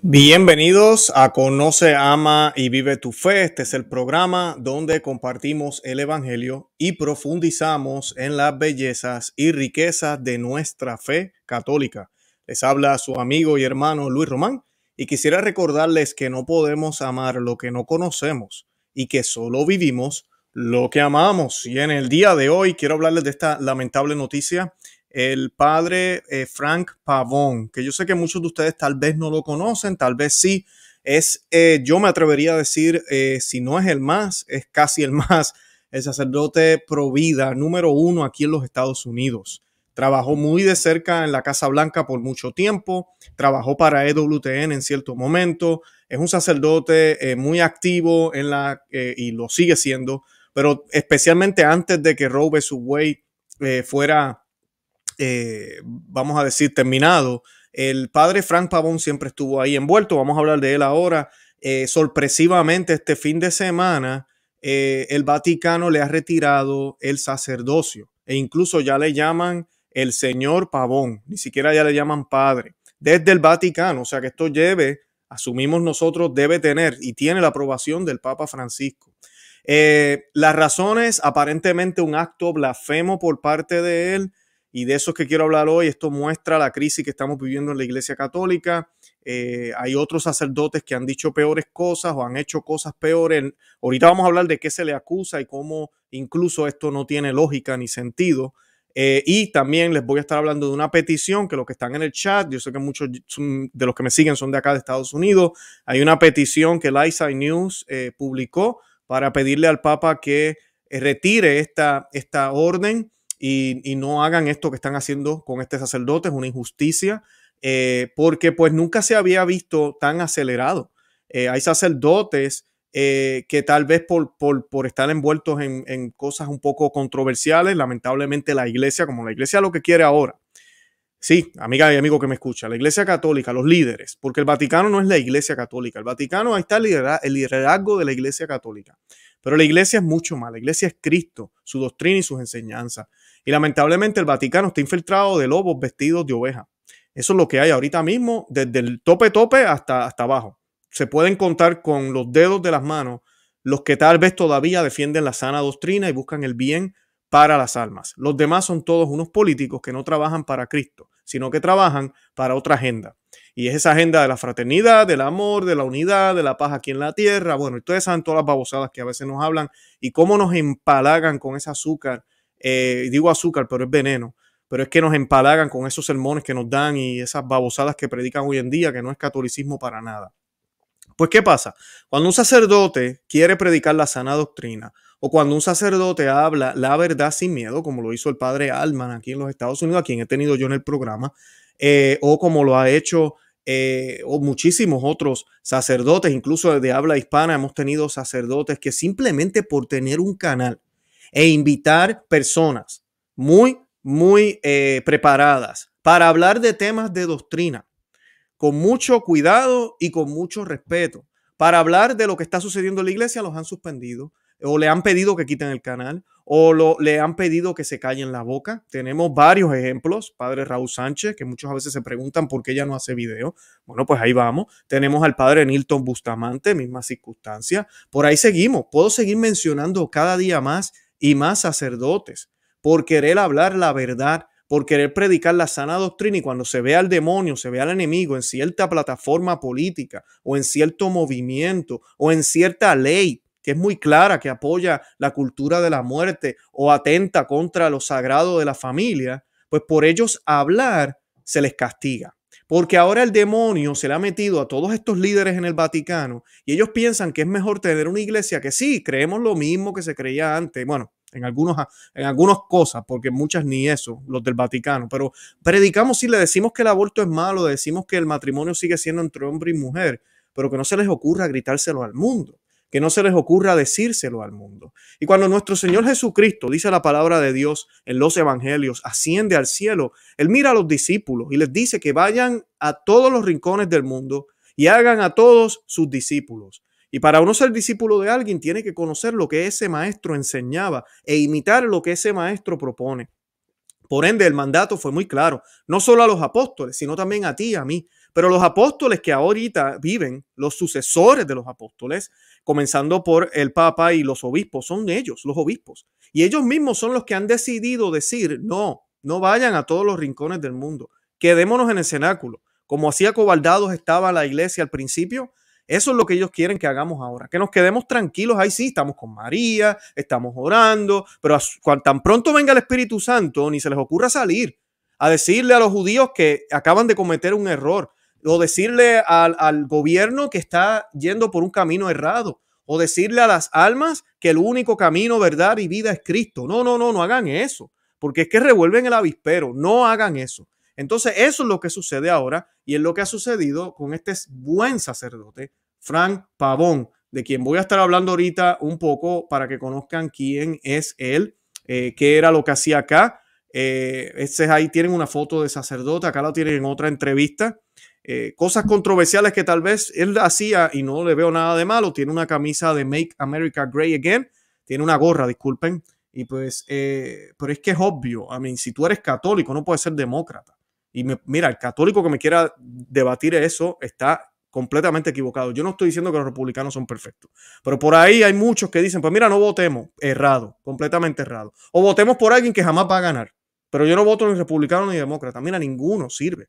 Bienvenidos a Conoce, Ama y Vive tu Fe. Este es el programa donde compartimos el Evangelio y profundizamos en las bellezas y riquezas de nuestra fe católica. Les habla su amigo y hermano Luis Román y quisiera recordarles que no podemos amar lo que no conocemos y que solo vivimos lo que amamos. Y en el día de hoy quiero hablarles de esta lamentable noticia el padre eh, Frank Pavón, que yo sé que muchos de ustedes tal vez no lo conocen, tal vez sí. Es, eh, yo me atrevería a decir, eh, si no es el más, es casi el más, el sacerdote provida número uno aquí en los Estados Unidos. Trabajó muy de cerca en la Casa Blanca por mucho tiempo, trabajó para EWTN en cierto momento, es un sacerdote muy activo en la, y lo sigue siendo, pero especialmente antes de que Robe Subway fuera eh, vamos a decir, terminado. El padre Frank Pavón siempre estuvo ahí envuelto, vamos a hablar de él ahora. Eh, sorpresivamente, este fin de semana, eh, el Vaticano le ha retirado el sacerdocio e incluso ya le llaman el señor Pavón, ni siquiera ya le llaman padre, desde el Vaticano, o sea que esto lleve, asumimos nosotros, debe tener y tiene la aprobación del Papa Francisco. las razones, aparentemente un acto blasfemo por parte de él, y de esos que quiero hablar hoy. Esto muestra la crisis que estamos viviendo en la Iglesia Católica. Eh, hay otros sacerdotes que han dicho peores cosas o han hecho cosas peores. Ahorita vamos a hablar de qué se le acusa y cómo incluso esto no tiene lógica ni sentido. Eh, y también les voy a estar hablando de una petición que los que están en el chat, yo sé que muchos de los que me siguen son de acá de Estados Unidos, hay una petición que Liza News eh, publicó para pedirle al Papa que retire esta, esta orden y, no hagan esto que están haciendo con este sacerdote, es una injusticia, eh, porque pues nunca se había visto tan acelerado. Eh, hay sacerdotes eh, que tal vez por, estar envueltos en, en, cosas un poco controversiales, lamentablemente la iglesia, como la iglesia lo que quiere ahora, sí, amiga y amigo que me escucha, la iglesia católica, los líderes, porque el Vaticano no es la iglesia católica, el Vaticano ahí está el liderazgo de la iglesia católica, pero la iglesia es mucho más, la iglesia es Cristo, su doctrina y sus enseñanzas. Y lamentablemente el Vaticano está infiltrado de lobos vestidos de oveja. Eso es lo que hay ahorita mismo, desde el tope tope hasta, hasta abajo. Se pueden contar con los dedos de las manos los que tal vez todavía defienden la sana doctrina y buscan el bien para las almas. Los demás son todos unos políticos que no trabajan para Cristo, sino que trabajan para otra agenda. Y es esa agenda de la fraternidad, del amor, de la unidad, de la paz aquí en la tierra. Bueno, ustedes saben todas las babosadas que a veces nos hablan y cómo nos empalagan con ese azúcar eh, digo azúcar, pero es veneno, pero es que nos empalagan con esos sermones que nos dan y esas babosadas que predican hoy en día, que no es catolicismo para nada. Pues, ¿qué pasa? Cuando un sacerdote quiere predicar la sana doctrina, o cuando un sacerdote habla la verdad sin miedo, como lo hizo el padre Alman aquí en los Estados Unidos, a quien he tenido yo en el programa, eh, o como lo ha hecho eh, o muchísimos otros sacerdotes, incluso de habla hispana, hemos tenido sacerdotes que simplemente por tener un canal, e invitar personas muy, muy eh, preparadas para hablar de temas de doctrina, con mucho cuidado y con mucho respeto, para hablar de lo que está sucediendo en la iglesia, los han suspendido o le han pedido que quiten el canal o le han pedido que se callen la boca. Tenemos varios ejemplos. Padre Raúl Sánchez, que muchas veces se preguntan por qué ella no hace video. Bueno, pues ahí vamos. Tenemos al padre Nilton Bustamante, misma circunstancia. Por ahí seguimos. Puedo seguir mencionando cada día más y más sacerdotes por querer hablar la verdad, por querer predicar la sana doctrina y cuando se ve al demonio, se ve al enemigo en cierta plataforma política o en cierto movimiento o en cierta ley que es muy clara, que apoya la cultura de la muerte o atenta contra lo sagrado de la familia, pues por ellos hablar se les castiga. Porque ahora el demonio se le ha metido a todos estos líderes en el Vaticano y ellos piensan que es mejor tener una iglesia que sí, creemos lo mismo que se creía antes. Bueno, en, algunos, ah, en algunas cosas, porque muchas ni eso, los del Vaticano, pero predicamos si le decimos que el aborto es malo, decimos que el matrimonio sigue siendo entre hombre y mujer, pero que no se les ocurra gritárselo al mundo que no se les ocurra decírselo al mundo. Y cuando nuestro Señor Jesucristo dice la palabra de Dios en los evangelios, asciende al cielo, Él mira a los discípulos y les dice que vayan a todos los rincones del mundo y hagan a todos sus discípulos. Y para uno ser discípulo de alguien tiene que conocer lo que ese maestro enseñaba e imitar lo que ese maestro propone. Por ende, el mandato fue muy claro, no solo a los apóstoles, sino también a ti y a mí. Pero los apóstoles que ahorita viven, los sucesores de los apóstoles, comenzando por el Papa y los obispos, son ellos, los obispos. Y ellos mismos son los que han decidido decir, no, no vayan a todos los rincones del mundo, quedémonos en el cenáculo. Como hacía cobardados estaba la iglesia al principio, eso es lo que ellos quieren que hagamos ahora, que nos quedemos tranquilos. Ahí sí, estamos con María, estamos orando, pero tan pronto venga el Espíritu Santo, ni se les ocurra salir a decirle a los judíos que acaban de cometer un error, o decirle al, gobierno que está yendo por un camino errado, o decirle a las almas que el único camino, verdad y vida es Cristo. No, no, no, no hagan eso, porque es que revuelven el avispero, no hagan eso. Entonces, eso es lo que sucede ahora y es lo que ha sucedido con este buen sacerdote, Frank Pavón, de quien voy a estar hablando ahorita un poco para que conozcan quién es él, eh, qué era lo que hacía acá. Eh, ahí tienen una foto de sacerdote, acá la tienen en otra entrevista. Eh, cosas controversiales que tal vez él hacía y no le veo nada de malo. Tiene una camisa de Make America Great Again, tiene una gorra, disculpen. Y pues, eh, pero es que es obvio, a mí, si tú eres católico, no puedes ser demócrata. Y mira, el católico que me quiera debatir eso está completamente equivocado. Yo no estoy diciendo que los republicanos son perfectos, pero por ahí hay muchos que dicen, pues mira, no votemos, errado, completamente errado. O votemos por alguien que jamás va a ganar, pero yo no voto ni republicano ni demócrata. Mira, ninguno sirve.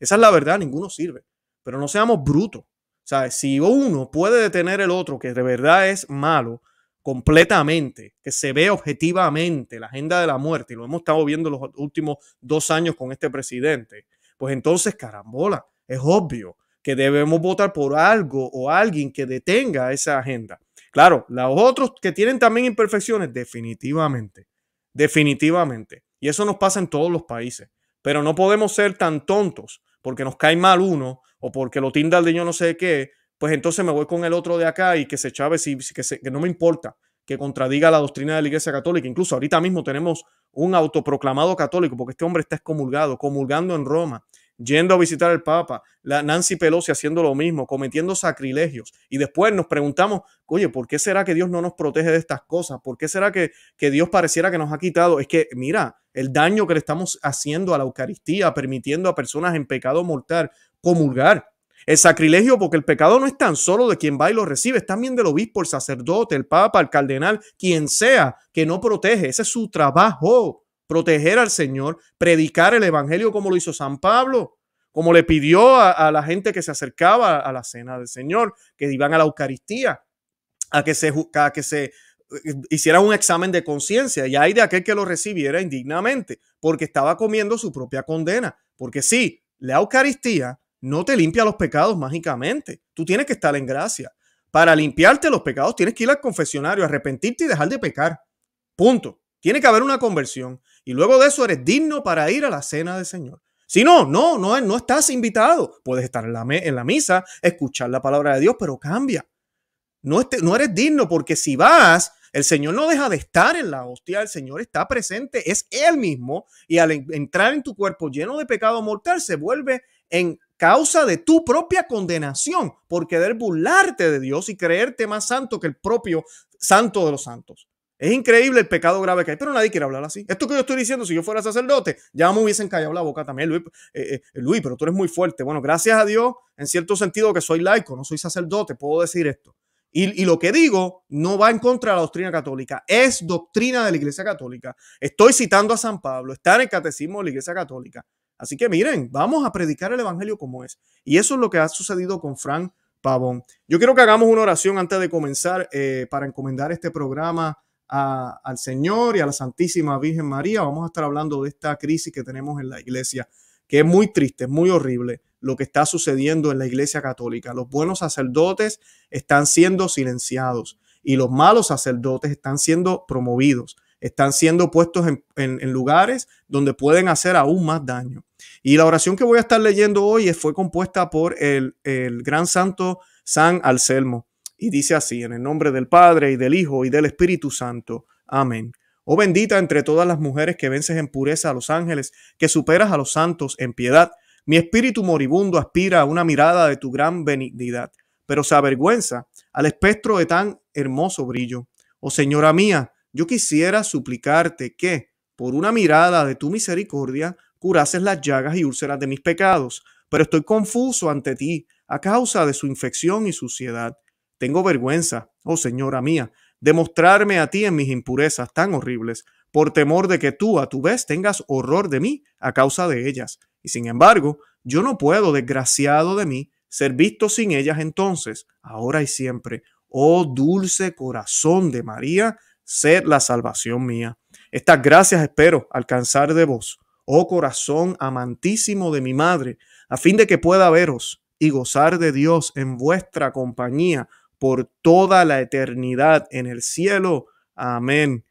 Esa es la verdad, ninguno sirve. Pero no seamos brutos. sea, Si uno puede detener el otro que de verdad es malo completamente, que se ve objetivamente la agenda de la muerte, y lo hemos estado viendo los últimos dos años con este presidente, pues entonces, carambola, es obvio que debemos votar por algo o alguien que detenga esa agenda. Claro, los otros que tienen también imperfecciones, definitivamente, definitivamente. Y eso nos pasa en todos los países. Pero no podemos ser tan tontos porque nos cae mal uno o porque lo tinda el niño no sé qué, pues entonces me voy con el otro de acá y que se chave, si, que, se, que no me importa que contradiga la doctrina de la Iglesia Católica. Incluso ahorita mismo tenemos un autoproclamado católico, porque este hombre está excomulgado, comulgando en Roma yendo a visitar al Papa, la Nancy Pelosi haciendo lo mismo, cometiendo sacrilegios. Y después nos preguntamos, oye, ¿por qué será que Dios no nos protege de estas cosas? ¿Por qué será que, que Dios pareciera que nos ha quitado? Es que, mira, el daño que le estamos haciendo a la Eucaristía, permitiendo a personas en pecado mortal comulgar. El sacrilegio, porque el pecado no es tan solo de quien va y lo recibe, es también del obispo, el sacerdote, el papa, el cardenal, quien sea que no protege. Ese es su trabajo proteger al Señor, predicar el Evangelio como lo hizo San Pablo, como le pidió a, la gente que se acercaba a la cena del Señor, que iban a la Eucaristía, a que se, a que se eh, hiciera un examen de conciencia y hay de aquel que lo recibiera indignamente, porque estaba comiendo su propia condena. Porque sí, la Eucaristía no te limpia los pecados mágicamente. Tú tienes que estar en gracia. Para limpiarte los pecados tienes que ir al confesionario, arrepentirte y dejar de pecar. Punto. Tiene que haber una conversión. Y luego de eso eres digno para ir a la cena del Señor. Si no, no, no, no estás invitado. Puedes estar en la, misa, escuchar la palabra de Dios, pero cambia. No, no eres digno porque si vas, el Señor no deja de estar en la hostia, el Señor está presente, es Él mismo, y al entrar en tu cuerpo lleno de pecado mortal, se vuelve en causa de tu propia condenación, por querer burlarte de Dios y creerte más santo que el propio santo de los santos. Es increíble el pecado grave que hay, pero nadie quiere hablar así. Esto que yo estoy diciendo, si yo fuera sacerdote, ya me hubiesen callado la boca también, Luis, eh, eh, eh, pero tú eres muy fuerte. Bueno, gracias a Dios, en cierto sentido que soy laico, no soy sacerdote, puedo decir esto. Y, lo que digo no va en contra de la doctrina católica, es doctrina de la Iglesia Católica. Estoy citando a San Pablo, está en el catecismo de la Iglesia Católica. Así que miren, vamos a predicar el Evangelio como es. Y eso es lo que ha sucedido con Frank Pavón. Yo quiero que hagamos una oración antes de comenzar para encomendar este programa al Señor y a la Santísima Virgen María. Vamos a estar hablando de esta crisis que tenemos en la iglesia, que es muy triste, muy horrible lo que está sucediendo en la iglesia católica. Los buenos sacerdotes están siendo silenciados y los malos sacerdotes están siendo promovidos, están siendo puestos en, lugares donde pueden hacer aún más daño. Y la oración que voy a estar leyendo hoy fue compuesta por el, el gran santo San Anselmo. Y dice así, en el nombre del Padre y del Hijo y del Espíritu Santo. Amén. Oh bendita entre todas las mujeres que vences en pureza a los ángeles, que superas a los santos en piedad. Mi espíritu moribundo aspira a una mirada de tu gran benignidad, pero se avergüenza al espectro de tan hermoso brillo. Oh Señora mía, yo quisiera suplicarte que, por una mirada de tu misericordia, curases las llagas y úlceras de mis pecados, pero estoy confuso ante ti a causa de su infección y suciedad. Tengo vergüenza, oh Señora mía, de mostrarme a ti en mis impurezas tan horribles, por temor de que tú a tu vez tengas horror de mí a causa de ellas. Y sin embargo, yo no puedo, desgraciado de mí, ser visto sin ellas entonces, ahora y siempre. Oh dulce corazón de María, sed la salvación mía. Estas gracias espero alcanzar de vos, oh corazón amantísimo de mi madre, a fin de que pueda veros y gozar de Dios en vuestra compañía por toda la eternidad en el cielo. Amén.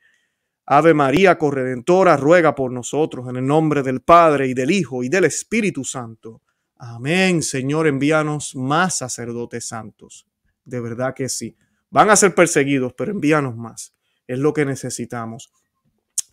Ave María, corredentora, ruega por nosotros en el nombre del Padre y del Hijo y del Espíritu Santo. Amén, Señor, envíanos más sacerdotes santos. De verdad que sí. Van a ser perseguidos, pero envíanos más. Es lo que necesitamos.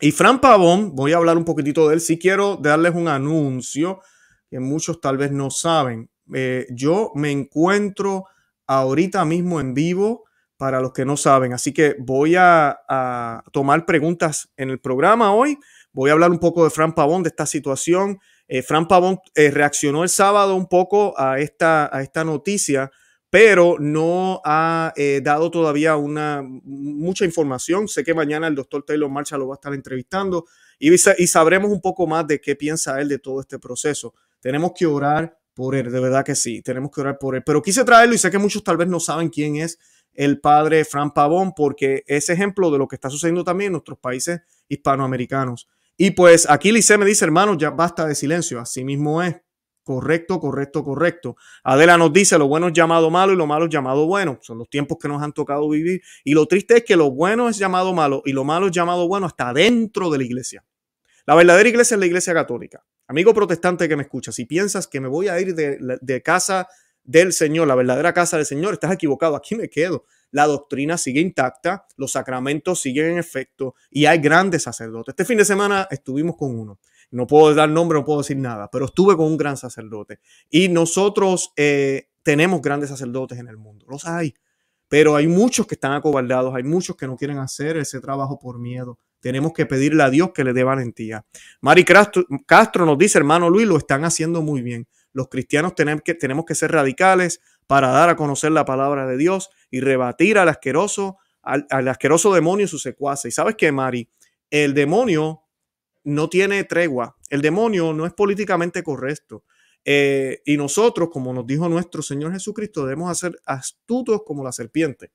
Y Fran Pavón, voy a hablar un poquitito de él. Si quiero darles un anuncio que muchos tal vez no saben. Eh, yo me encuentro ahorita mismo en vivo para los que no saben. Así que voy a, tomar preguntas en el programa hoy. Voy a hablar un poco de Fran Pavón, de esta situación. Eh, Fran Pavón eh, reaccionó el sábado un poco a esta, a esta noticia, pero no ha eh, dado todavía una, mucha información. Sé que mañana el doctor Taylor Marcha lo va a estar entrevistando y, y sabremos un poco más de qué piensa él de todo este proceso. Tenemos que orar por él, de verdad que sí, tenemos que orar por él. Pero quise traerlo y sé que muchos tal vez no saben quién es el padre Fran Pavón, porque es ejemplo de lo que está sucediendo también en nuestros países hispanoamericanos. Y pues aquí Lice me dice, hermano, ya basta de silencio, así mismo es. Correcto, correcto, correcto. Adela nos dice, lo bueno es llamado malo y lo malo es llamado bueno. Son los tiempos que nos han tocado vivir. Y lo triste es que lo bueno es llamado malo y lo malo es llamado bueno hasta dentro de la iglesia. La verdadera iglesia es la iglesia católica. Amigo protestante que me escucha, si piensas que me voy a ir de, casa del Señor, la verdadera casa del Señor, estás equivocado, aquí me quedo. La doctrina sigue intacta, los sacramentos siguen en efecto y hay grandes sacerdotes. Este fin de semana estuvimos con uno. No puedo dar nombre, no puedo decir nada, pero estuve con un gran sacerdote. Y nosotros eh, tenemos grandes sacerdotes en el mundo, los hay, pero hay muchos que están acobardados, hay muchos que no quieren hacer ese trabajo por miedo. Tenemos que pedirle a Dios que le dé valentía. Mari Castro, nos dice, hermano Luis, lo están haciendo muy bien. Los cristianos tenemos que, ser radicales para dar a conocer la palabra de Dios y rebatir al asqueroso, al, asqueroso demonio y su secuaza. ¿Y sabes qué, Mari? El demonio no tiene tregua. El demonio no es políticamente correcto. Eh, y nosotros, como nos dijo nuestro Señor Jesucristo, debemos ser astutos como la serpiente.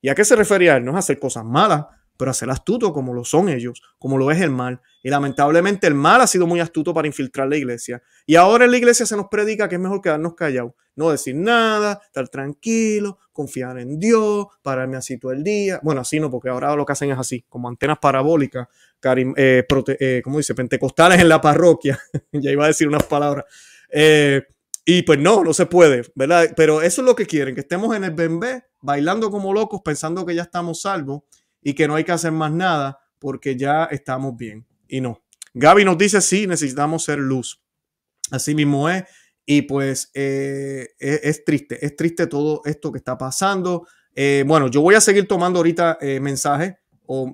¿Y a qué se refería él? No es hacer cosas malas, pero hacer astuto como lo son ellos, como lo es el mal. Y lamentablemente el mal ha sido muy astuto para infiltrar la iglesia. Y ahora en la iglesia se nos predica que es mejor quedarnos callados, no decir nada, estar tranquilo, confiar en Dios, pararme así todo el día. Bueno, así no, porque ahora lo que hacen es así, como antenas parabólicas, como eh, eh, dice? Pentecostales en la parroquia. ya iba a decir unas palabras. Eh, y pues no, no se puede, ¿verdad? Pero eso es lo que quieren, que estemos en el bembé, bailando como locos, pensando que ya estamos salvos y que no hay que hacer más nada porque ya estamos bien. Y no. Gaby nos dice, sí, necesitamos ser luz. Así mismo es. Y pues eh, e-, es, triste, es triste todo esto que está pasando. Eh, bueno, yo voy a seguir tomando ahorita eh, mensajes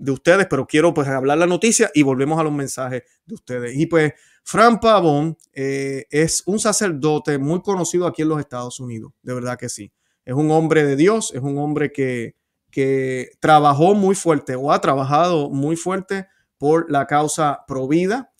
de ustedes, pero quiero pues hablar la noticia y volvemos a los mensajes de ustedes. Y pues Fran Pavón es un sacerdote muy conocido aquí en los Estados Unidos, de verdad que sí. Es un hombre de Dios, es un hombre que que trabajó muy fuerte o ha trabajado muy fuerte por la causa provida.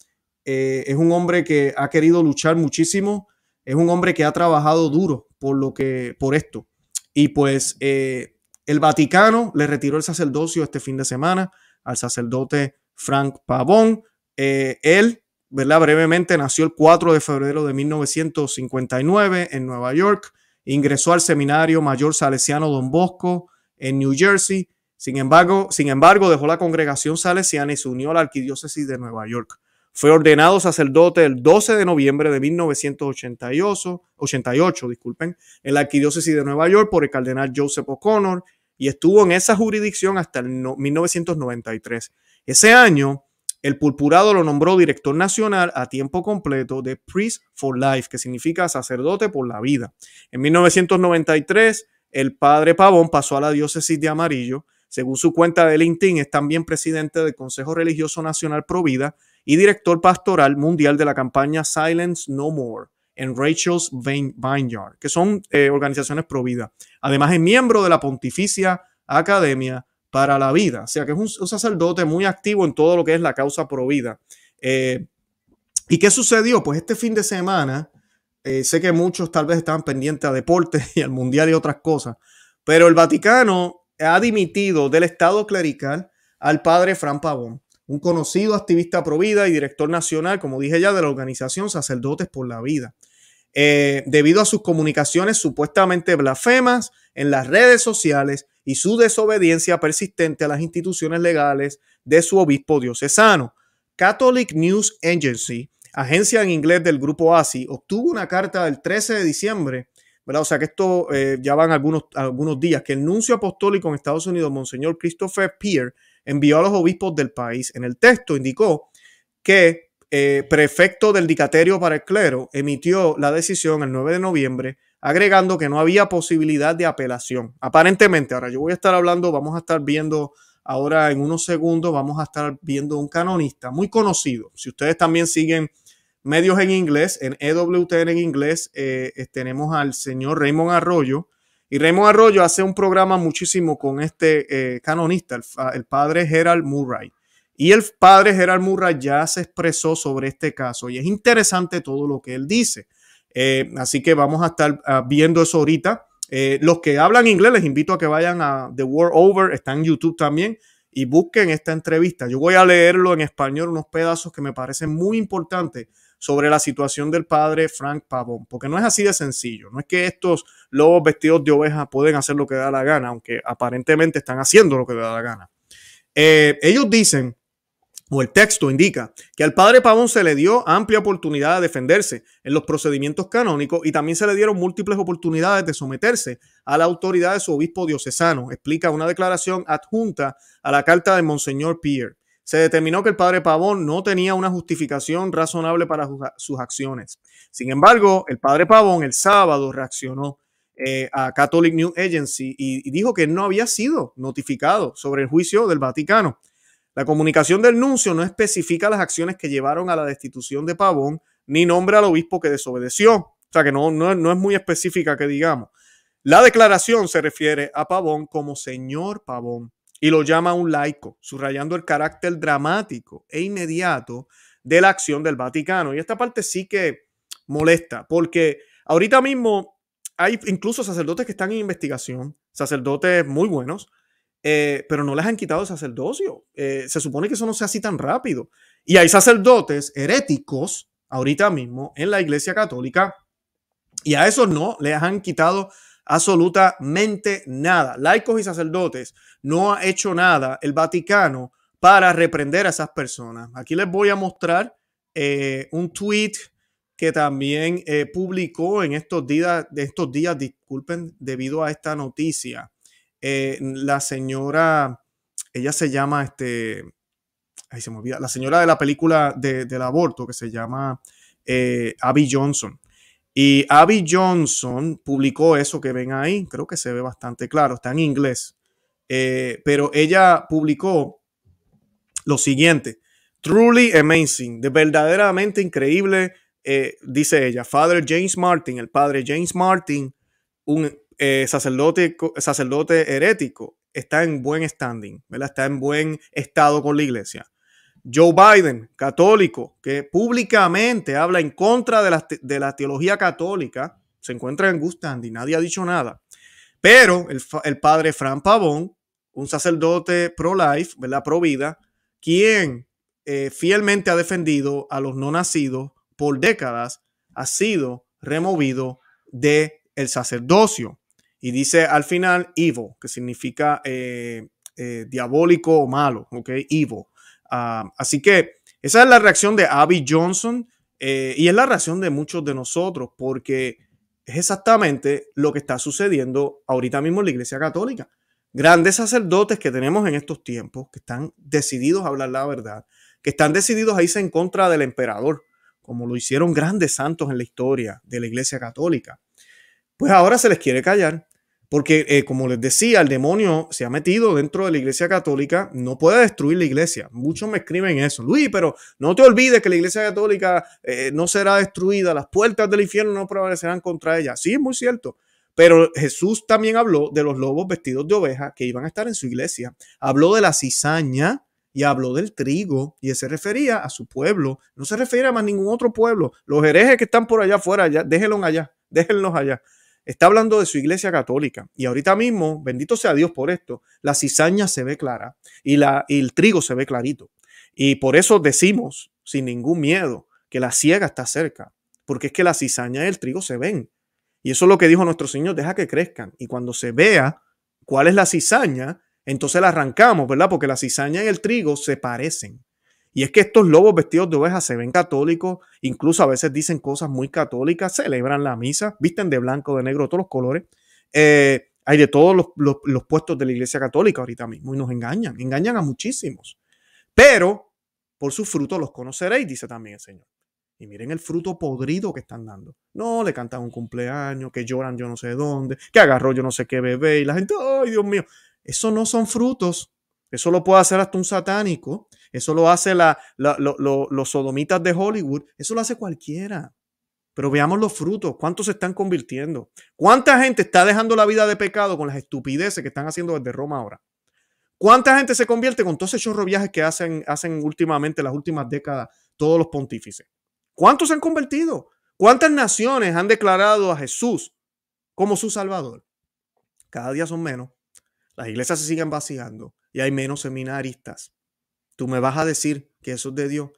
Eh, es un hombre que ha querido luchar muchísimo, es un hombre que ha trabajado duro por lo que por esto. Y pues eh, el Vaticano le retiró el sacerdocio este fin de semana al sacerdote Frank Pavón. Eh, él, ¿verdad? Brevemente nació el 4 de febrero de 1959 en Nueva York, ingresó al Seminario Mayor Salesiano Don Bosco en New Jersey. Sin embargo, sin embargo, dejó la congregación salesiana y se unió a la arquidiócesis de Nueva York. Fue ordenado sacerdote el 12 de noviembre de 1988, 88, disculpen, en la arquidiócesis de Nueva York por el cardenal Joseph O'Connor y estuvo en esa jurisdicción hasta el 1993. Ese año, el purpurado lo nombró director nacional a tiempo completo de Priest for Life, que significa sacerdote por la vida. En 1993 el padre Pavón pasó a la diócesis de Amarillo. Según su cuenta de LinkedIn, es también presidente del Consejo Religioso Nacional Provida y director pastoral mundial de la campaña Silence No More en Rachel's Vineyard, que son eh, organizaciones Provida. Además, es miembro de la Pontificia Academia para la Vida, o sea que es un, sacerdote muy activo en todo lo que es la causa Provida. Eh, ¿Y qué sucedió? Pues este fin de semana eh, sé que muchos tal vez están pendientes a deportes y al mundial y otras cosas, pero el Vaticano ha dimitido del estado clerical al padre Fran Pavón, un conocido activista vida y director nacional, como dije ya, de la organización Sacerdotes por la Vida, eh, debido a sus comunicaciones supuestamente blasfemas en las redes sociales y su desobediencia persistente a las instituciones legales de su obispo diocesano. Catholic News Agency agencia en inglés del grupo ASI obtuvo una carta del 13 de diciembre, ¿verdad? O sea que esto eh, ya van algunos, algunos días, que el nuncio apostólico en Estados Unidos, Monseñor Christopher Peer, envió a los obispos del país. En el texto indicó que eh, prefecto del dicaterio para el clero emitió la decisión el 9 de noviembre agregando que no había posibilidad de apelación. Aparentemente, ahora yo voy a estar hablando, vamos a estar viendo ahora en unos segundos, vamos a estar viendo un canonista muy conocido. Si ustedes también siguen medios en inglés, en EWTN en inglés, eh, eh, tenemos al señor Raymond Arroyo. Y Raymond Arroyo hace un programa muchísimo con este eh, canonista, el, padre Gerald Murray. Y el padre Gerald Murray ya se expresó sobre este caso y es interesante todo lo que él dice. así que vamos a estar ah, viendo eso ahorita. los que hablan inglés, les invito a que vayan a The World Over, está en YouTube también y busquen esta entrevista. Yo voy a leerlo en español, unos pedazos que me parecen muy importantes sobre la situación del padre Frank Pavón, porque no es así de sencillo, no es que estos lobos vestidos de oveja pueden hacer lo que da la gana, aunque aparentemente están haciendo lo que da la gana. Eh, ellos dicen, o el texto indica, que al padre Pavón se le dio amplia oportunidad de defenderse en los procedimientos canónicos y también se le dieron múltiples oportunidades de someterse a la autoridad de su obispo diocesano, explica una declaración adjunta a la carta de Monseñor Pierre. Se determinó que el padre Pavón no tenía una justificación razonable para sus acciones. Sin embargo, el padre Pavón el sábado reaccionó eh, a Catholic News Agency y, dijo que no había sido notificado sobre el juicio del Vaticano. La comunicación del nuncio no especifica las acciones que llevaron a la destitución de Pavón ni nombra al obispo que desobedeció. O sea que no, no es muy específica que digamos. La declaración se refiere a Pavón como señor Pavón y lo llama un laico, subrayando el carácter dramático e inmediato de la acción del Vaticano. Y esta parte sí que molesta, porque ahorita mismo hay incluso sacerdotes que están en investigación, sacerdotes muy buenos, eh, pero no les han quitado sacerdocio. Eh, se supone que eso no sea así tan rápido. Y hay sacerdotes heréticos ahorita mismo en la Iglesia Católica y a esos no les han quitado absolutamente nada. Laicos y sacerdotes no ha hecho nada el Vaticano para reprender a esas personas. Aquí les voy a mostrar eh, un tweet que también eh, publicó en estos días, de estos días, disculpen, debido a esta noticia. Eh, la señora, ella se llama, este, ahí se me olvida, la señora de la película del aborto que se llama Abby Johnson. Y Abby Johnson publicó eso que ven ahí, creo que se ve bastante claro, está en inglés, eh, pero ella publicó lo siguiente, truly amazing, de verdaderamente increíble, eh, dice ella, Father James Martin, el padre James Martin, un eh, sacerdote, sacerdote herético, está en buen standing, está en buen estado con la iglesia. Joe Biden, católico, que públicamente habla en contra de la, teología católica, se encuentra en Gustandi, nadie ha dicho nada. Pero el, padre Fran Pavón, un sacerdote pro-life, pro Pro-vida, quien eh, fielmente ha defendido a los no nacidos por décadas, ha sido removido de el sacerdocio. Y dice al final, Ivo, que significa eh, eh, diabólico o malo, ¿ok? Evil. Ah, así que esa es la reacción de Abby Johnson eh, y es la reacción de muchos de nosotros, porque es exactamente lo que está sucediendo ahorita mismo en la Iglesia Católica. Grandes sacerdotes que tenemos en estos tiempos, que están decididos a hablar la verdad, que están decididos a irse en contra del emperador, como lo hicieron grandes santos en la historia de la Iglesia Católica. Pues ahora se les quiere callar, porque, eh, como les decía, el demonio se ha metido dentro de la iglesia católica, no puede destruir la iglesia. Muchos me escriben eso. Luis, pero no te olvides que la iglesia católica eh, no será destruida, las puertas del infierno no prevalecerán contra ella. Sí, es muy cierto. Pero Jesús también habló de los lobos vestidos de oveja que iban a estar en su iglesia. Habló de la cizaña y habló del trigo y se refería a su pueblo. No se refiere a más ningún otro pueblo. Los herejes que están por allá afuera, déjenlos allá, déjenlos allá. Está hablando de su iglesia católica. Y ahorita mismo, bendito sea Dios por esto, la cizaña se ve clara y, la, el trigo se ve clarito. Y por eso decimos, sin ningún miedo, que la ciega está cerca, porque es que la cizaña y el trigo se ven. Y eso es lo que dijo nuestro Señor, deja que crezcan. Y cuando se vea cuál es la cizaña, entonces la arrancamos, ¿verdad? Porque la cizaña y el trigo se parecen. Y es que estos lobos vestidos de ovejas se ven católicos, incluso a veces dicen cosas muy católicas, celebran la misa, visten de blanco, de negro, todos los colores. Eh, hay de todos los, los, puestos de la Iglesia Católica ahorita mismo y nos engañan, engañan a muchísimos. Pero por sus frutos los conoceréis, dice también el Señor. Y miren el fruto podrido que están dando. No, le cantan un cumpleaños, que lloran yo no sé dónde, que agarró yo no sé qué bebé y la gente, ay Dios mío, eso no son frutos, eso lo puede hacer hasta un satánico. Eso lo hace los sodomitas de Hollywood. Eso lo hace cualquiera. Pero veamos los frutos. ¿Cuántos se están convirtiendo? ¿Cuánta gente está dejando la vida de pecado con las estupideces que están haciendo desde Roma ahora? ¿Cuánta gente se convierte con todos esos chorroviajes que hacen, hacen últimamente, las últimas décadas, todos los pontífices? ¿Cuántos se han convertido? ¿Cuántas naciones han declarado a Jesús como su Salvador? Cada día son menos. Las iglesias se siguen vaciando y hay menos seminaristas. Tú me vas a decir que eso es de Dios.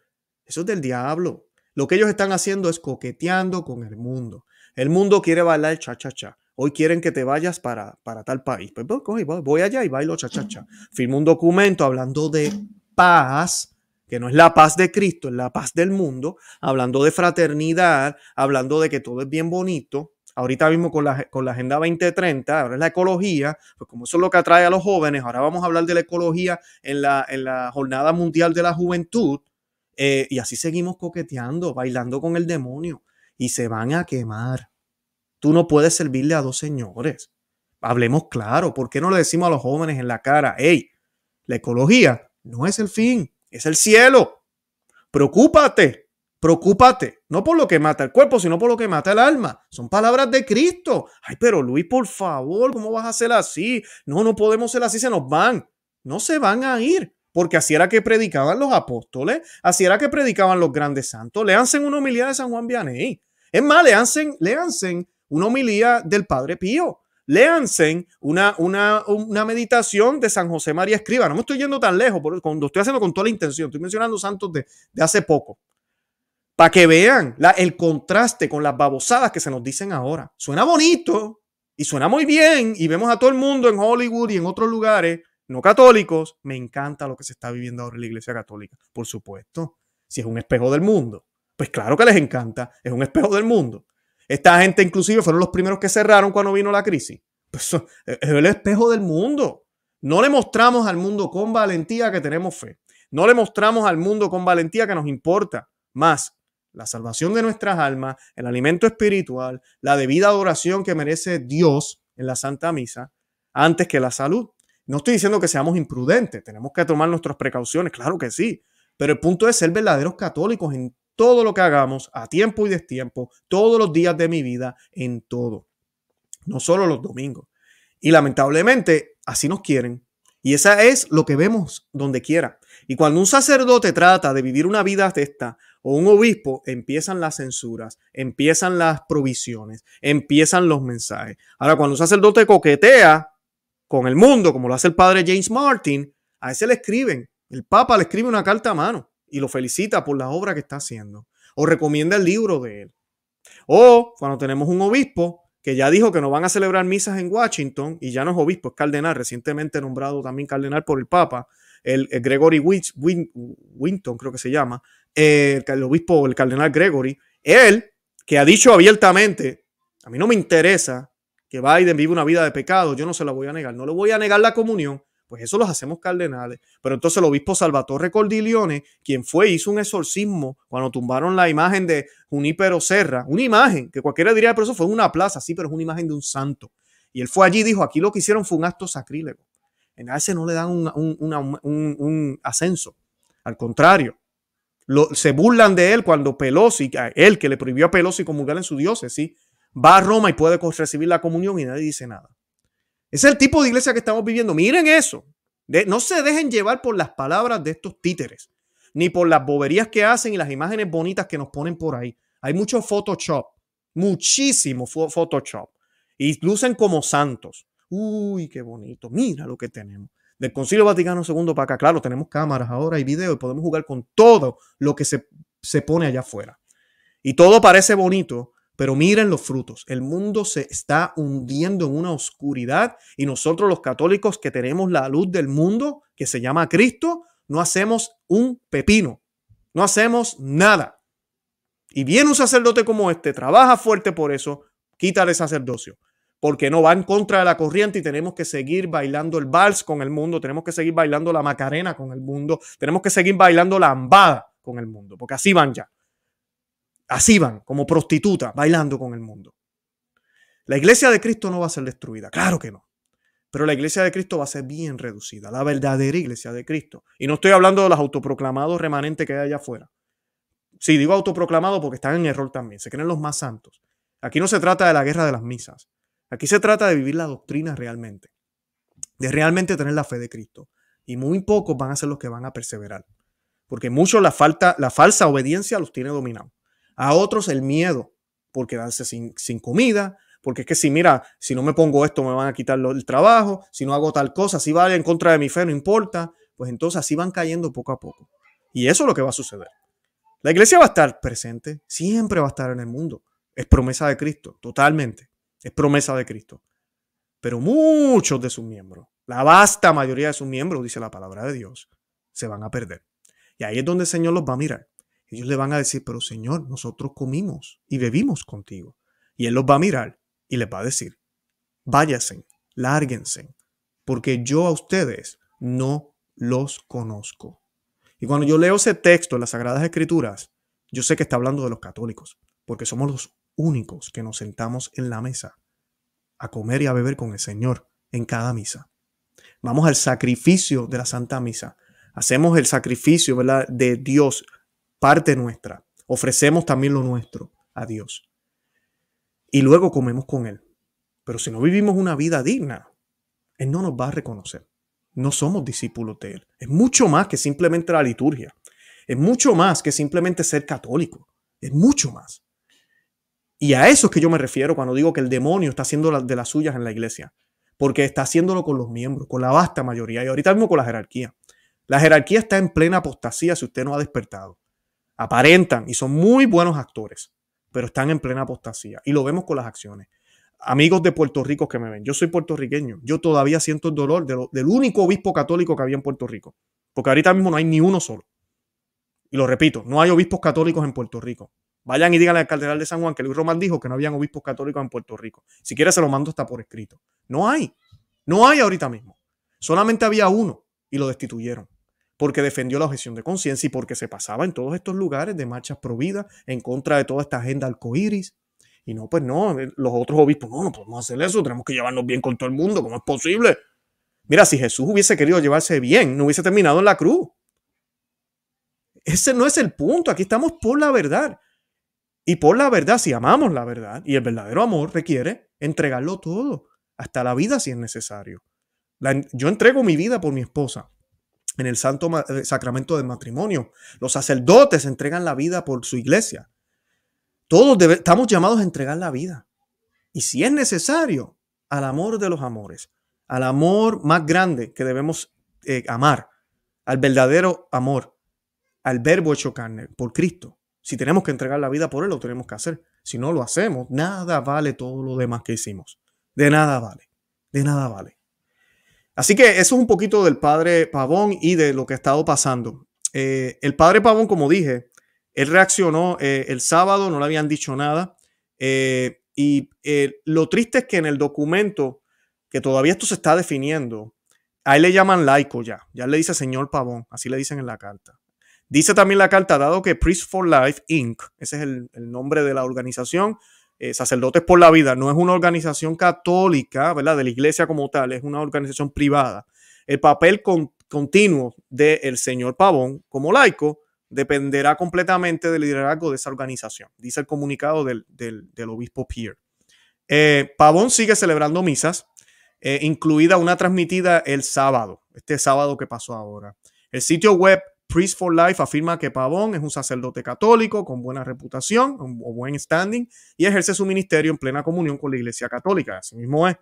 Eso es del diablo. Lo que ellos están haciendo es coqueteando con el mundo. El mundo quiere bailar cha-cha-cha. Hoy quieren que te vayas para, para tal país. Pues, pues voy, allá y bailo cha-cha-cha. Firmo un documento hablando de paz, que no es la paz de Cristo, es la paz del mundo, hablando de fraternidad, hablando de que todo es bien bonito ahorita mismo con la, con la Agenda 2030, ahora es la ecología, pues como eso es lo que atrae a los jóvenes, ahora vamos a hablar de la ecología en la, Jornada Mundial de la Juventud, eh, y así seguimos coqueteando, bailando con el demonio, y se van a quemar. Tú no puedes servirle a dos señores. Hablemos claro, ¿por qué no le decimos a los jóvenes en la cara, hey, la ecología no es el fin, es el cielo? Preocúpate, Preocúpate, no por lo que mata el cuerpo, sino por lo que mata el alma. Son palabras de Cristo. Ay, pero Luis, por favor, ¿cómo vas a hacer así? No, no podemos ser así, se nos van. No se van a ir, porque así era que predicaban los apóstoles, así era que predicaban los grandes santos. Leanse una homilía de San Juan Vianney. Es más, leanse, una homilía del Padre Pío. Leanse una, una, una meditación de San José María Escriba. No me estoy yendo tan lejos, cuando estoy haciendo con toda la intención, estoy mencionando santos de, de hace poco. Para que vean la, el contraste con las babosadas que se nos dicen ahora. Suena bonito y suena muy bien y vemos a todo el mundo en Hollywood y en otros lugares no católicos. Me encanta lo que se está viviendo ahora en la Iglesia Católica, por supuesto. Si es un espejo del mundo. Pues claro que les encanta, es un espejo del mundo. Esta gente inclusive fueron los primeros que cerraron cuando vino la crisis. Pues, es el espejo del mundo. No le mostramos al mundo con valentía que tenemos fe. No le mostramos al mundo con valentía que nos importa más la salvación de nuestras almas, el alimento espiritual, la debida adoración que merece Dios en la Santa Misa, antes que la salud. No estoy diciendo que seamos imprudentes, tenemos que tomar nuestras precauciones, claro que sí, pero el punto es ser verdaderos católicos en todo lo que hagamos, a tiempo y destiempo, todos los días de mi vida, en todo, no solo los domingos. Y lamentablemente, así nos quieren. Y esa es lo que vemos donde quiera. Y cuando un sacerdote trata de vivir una vida de esta, o un obispo, empiezan las censuras, empiezan las provisiones, empiezan los mensajes. Ahora, cuando un sacerdote coquetea con el mundo, como lo hace el padre James Martin, a ese le escriben, el Papa le escribe una carta a mano y lo felicita por la obra que está haciendo, o recomienda el libro de él. O cuando tenemos un obispo que ya dijo que no van a celebrar misas en Washington y ya no es obispo, es cardenal, recientemente nombrado también cardenal por el Papa, el, el Gregory Winton, creo que se llama, el obispo, el cardenal Gregory, él, que ha dicho abiertamente, a mí no me interesa que Biden vive una vida de pecado, yo no se la voy a negar, no le voy a negar la comunión, pues eso los hacemos cardenales. Pero entonces el obispo Salvatore Cordilione quien fue, hizo un exorcismo cuando tumbaron la imagen de Junípero Serra, una imagen que cualquiera diría, pero eso fue una plaza, sí, pero es una imagen de un santo. Y él fue allí y dijo, aquí lo que hicieron fue un acto sacrílego. En ese no le dan un, un ascenso, al contrario, se burlan de él cuando Pelosi, él que le prohibió a Pelosi comulgar en su diócesis, va a Roma y puede recibir la comunión y nadie dice nada. Es el tipo de iglesia que estamos viviendo. Miren eso. no se dejen llevar por las palabras de estos títeres, ni por las boberías que hacen y las imágenes bonitas que nos ponen por ahí. Hay mucho Photoshop, muchísimo Photoshop. Y lucen como santos. Uy, qué bonito. Mira lo que tenemos del Concilio Vaticano II para acá. Claro, tenemos cámaras ahora y video y podemos jugar con todo lo que se, pone allá afuera. Y todo parece bonito, pero miren los frutos. El mundo se está hundiendo en una oscuridad y nosotros los católicos que tenemos la luz del mundo, que se llama Cristo, no hacemos un pepino. No hacemos nada. Y bien un sacerdote como este, trabaja fuerte por eso, quita de sacerdocio porque no van contra de la corriente y tenemos que seguir bailando el vals con el mundo, tenemos que seguir bailando la macarena con el mundo, tenemos que seguir bailando la ambada con el mundo, porque así van ya. Así van, como prostituta bailando con el mundo. La iglesia de Cristo no va a ser destruida, claro que no. Pero la iglesia de Cristo va a ser bien reducida, la verdadera iglesia de Cristo. Y no estoy hablando de los autoproclamados remanentes que hay allá afuera. Sí, digo autoproclamados porque están en error también, se creen los más santos. Aquí no se trata de la guerra de las misas. Aquí se trata de vivir la doctrina realmente, de realmente tener la fe de Cristo. Y muy pocos van a ser los que van a perseverar, porque muchos la, falta, la falsa obediencia los tiene dominados. A otros el miedo por quedarse sin, sin comida, porque es que si mira, si no me pongo esto me van a quitar el trabajo, si no hago tal cosa, si va en contra de mi fe, no importa, pues entonces así van cayendo poco a poco. Y eso es lo que va a suceder. La iglesia va a estar presente, siempre va a estar en el mundo. Es promesa de Cristo, totalmente es promesa de Cristo. Pero muchos de sus miembros, la vasta mayoría de sus miembros, dice la palabra de Dios, se van a perder. Y ahí es donde el Señor los va a mirar. Ellos le van a decir, pero Señor, nosotros comimos y bebimos contigo. Y Él los va a mirar y les va a decir, váyanse, lárguense, porque yo a ustedes no los conozco. Y cuando yo leo ese texto en las Sagradas Escrituras, yo sé que está hablando de los católicos, porque somos los únicos que nos sentamos en la mesa a comer y a beber con el Señor en cada misa. Vamos al sacrificio de la Santa Misa. Hacemos el sacrificio de Dios, parte nuestra. Ofrecemos también lo nuestro a Dios. Y luego comemos con Él. Pero si no vivimos una vida digna, Él no nos va a reconocer. No somos discípulos de Él. Es mucho más que simplemente la liturgia. Es mucho más que simplemente ser católico. Es mucho más. Y a eso es que yo me refiero cuando digo que el demonio está haciendo de las suyas en la iglesia, porque está haciéndolo con los miembros, con la vasta mayoría y ahorita mismo con la jerarquía. La jerarquía está en plena apostasía si usted no ha despertado. Aparentan y son muy buenos actores, pero están en plena apostasía y lo vemos con las acciones. Amigos de Puerto Rico que me ven, yo soy puertorriqueño, yo todavía siento el dolor del único obispo católico que había en Puerto Rico, porque ahorita mismo no hay ni uno solo. Y lo repito, no hay obispos católicos en Puerto Rico. Vayan y díganle al cardenal de San Juan que Luis Román dijo que no habían obispos católicos en Puerto Rico. Si quiere se lo mando hasta por escrito. No hay. No hay ahorita mismo. Solamente había uno y lo destituyeron porque defendió la objeción de conciencia y porque se pasaba en todos estos lugares de marchas prohibidas en contra de toda esta agenda arcoíris. Y no, pues no, eh, los otros obispos, no, no podemos hacer eso, tenemos que llevarnos bien con todo el mundo, ¿cómo es posible? Mira, si Jesús hubiese querido llevarse bien, no hubiese terminado en la cruz. Ese no es el punto, aquí estamos por la verdad. Y por la verdad, si amamos la verdad y el verdadero amor requiere entregarlo todo, hasta la vida si es necesario. yo entrego mi vida por mi esposa en el santo eh, sacramento del matrimonio. Los sacerdotes entregan la vida por su iglesia. Todos estamos llamados a entregar la vida. Y si es necesario, al amor de los amores, al amor más grande que debemos eh, amar, al verdadero amor, al verbo hecho carne, por Cristo. Si tenemos que entregar la vida por él, lo tenemos que hacer. Si no lo hacemos, nada vale todo lo demás que hicimos. De nada vale. De nada vale. Así que eso es un poquito del padre Pavón y de lo que ha estado pasando. Eh, el padre Pavón, como dije, él reaccionó eh, el sábado, no le habían dicho nada. Eh, y lo triste es que en el documento, que todavía esto se está definiendo, ahí le llaman laico ya. Ya le dice señor Pavón, así le dicen en la carta. Dice también la carta, dado que Priest for Life Inc., ese es el, nombre de la organización, eh, Sacerdotes por la Vida, no es una organización católica, ¿verdad? De la iglesia como tal, es una organización privada. El papel continuo del señor Pavón como laico dependerá completamente del liderazgo de esa organización, dice el comunicado del, obispo Pierre. Eh, Pavón sigue celebrando misas, eh, incluida una transmitida el sábado, este sábado que pasó ahora. El sitio web Priest for Life afirma que Pavón es un sacerdote católico con buena reputación o buen standing y ejerce su ministerio en plena comunión con la Iglesia Católica. Así mismo es.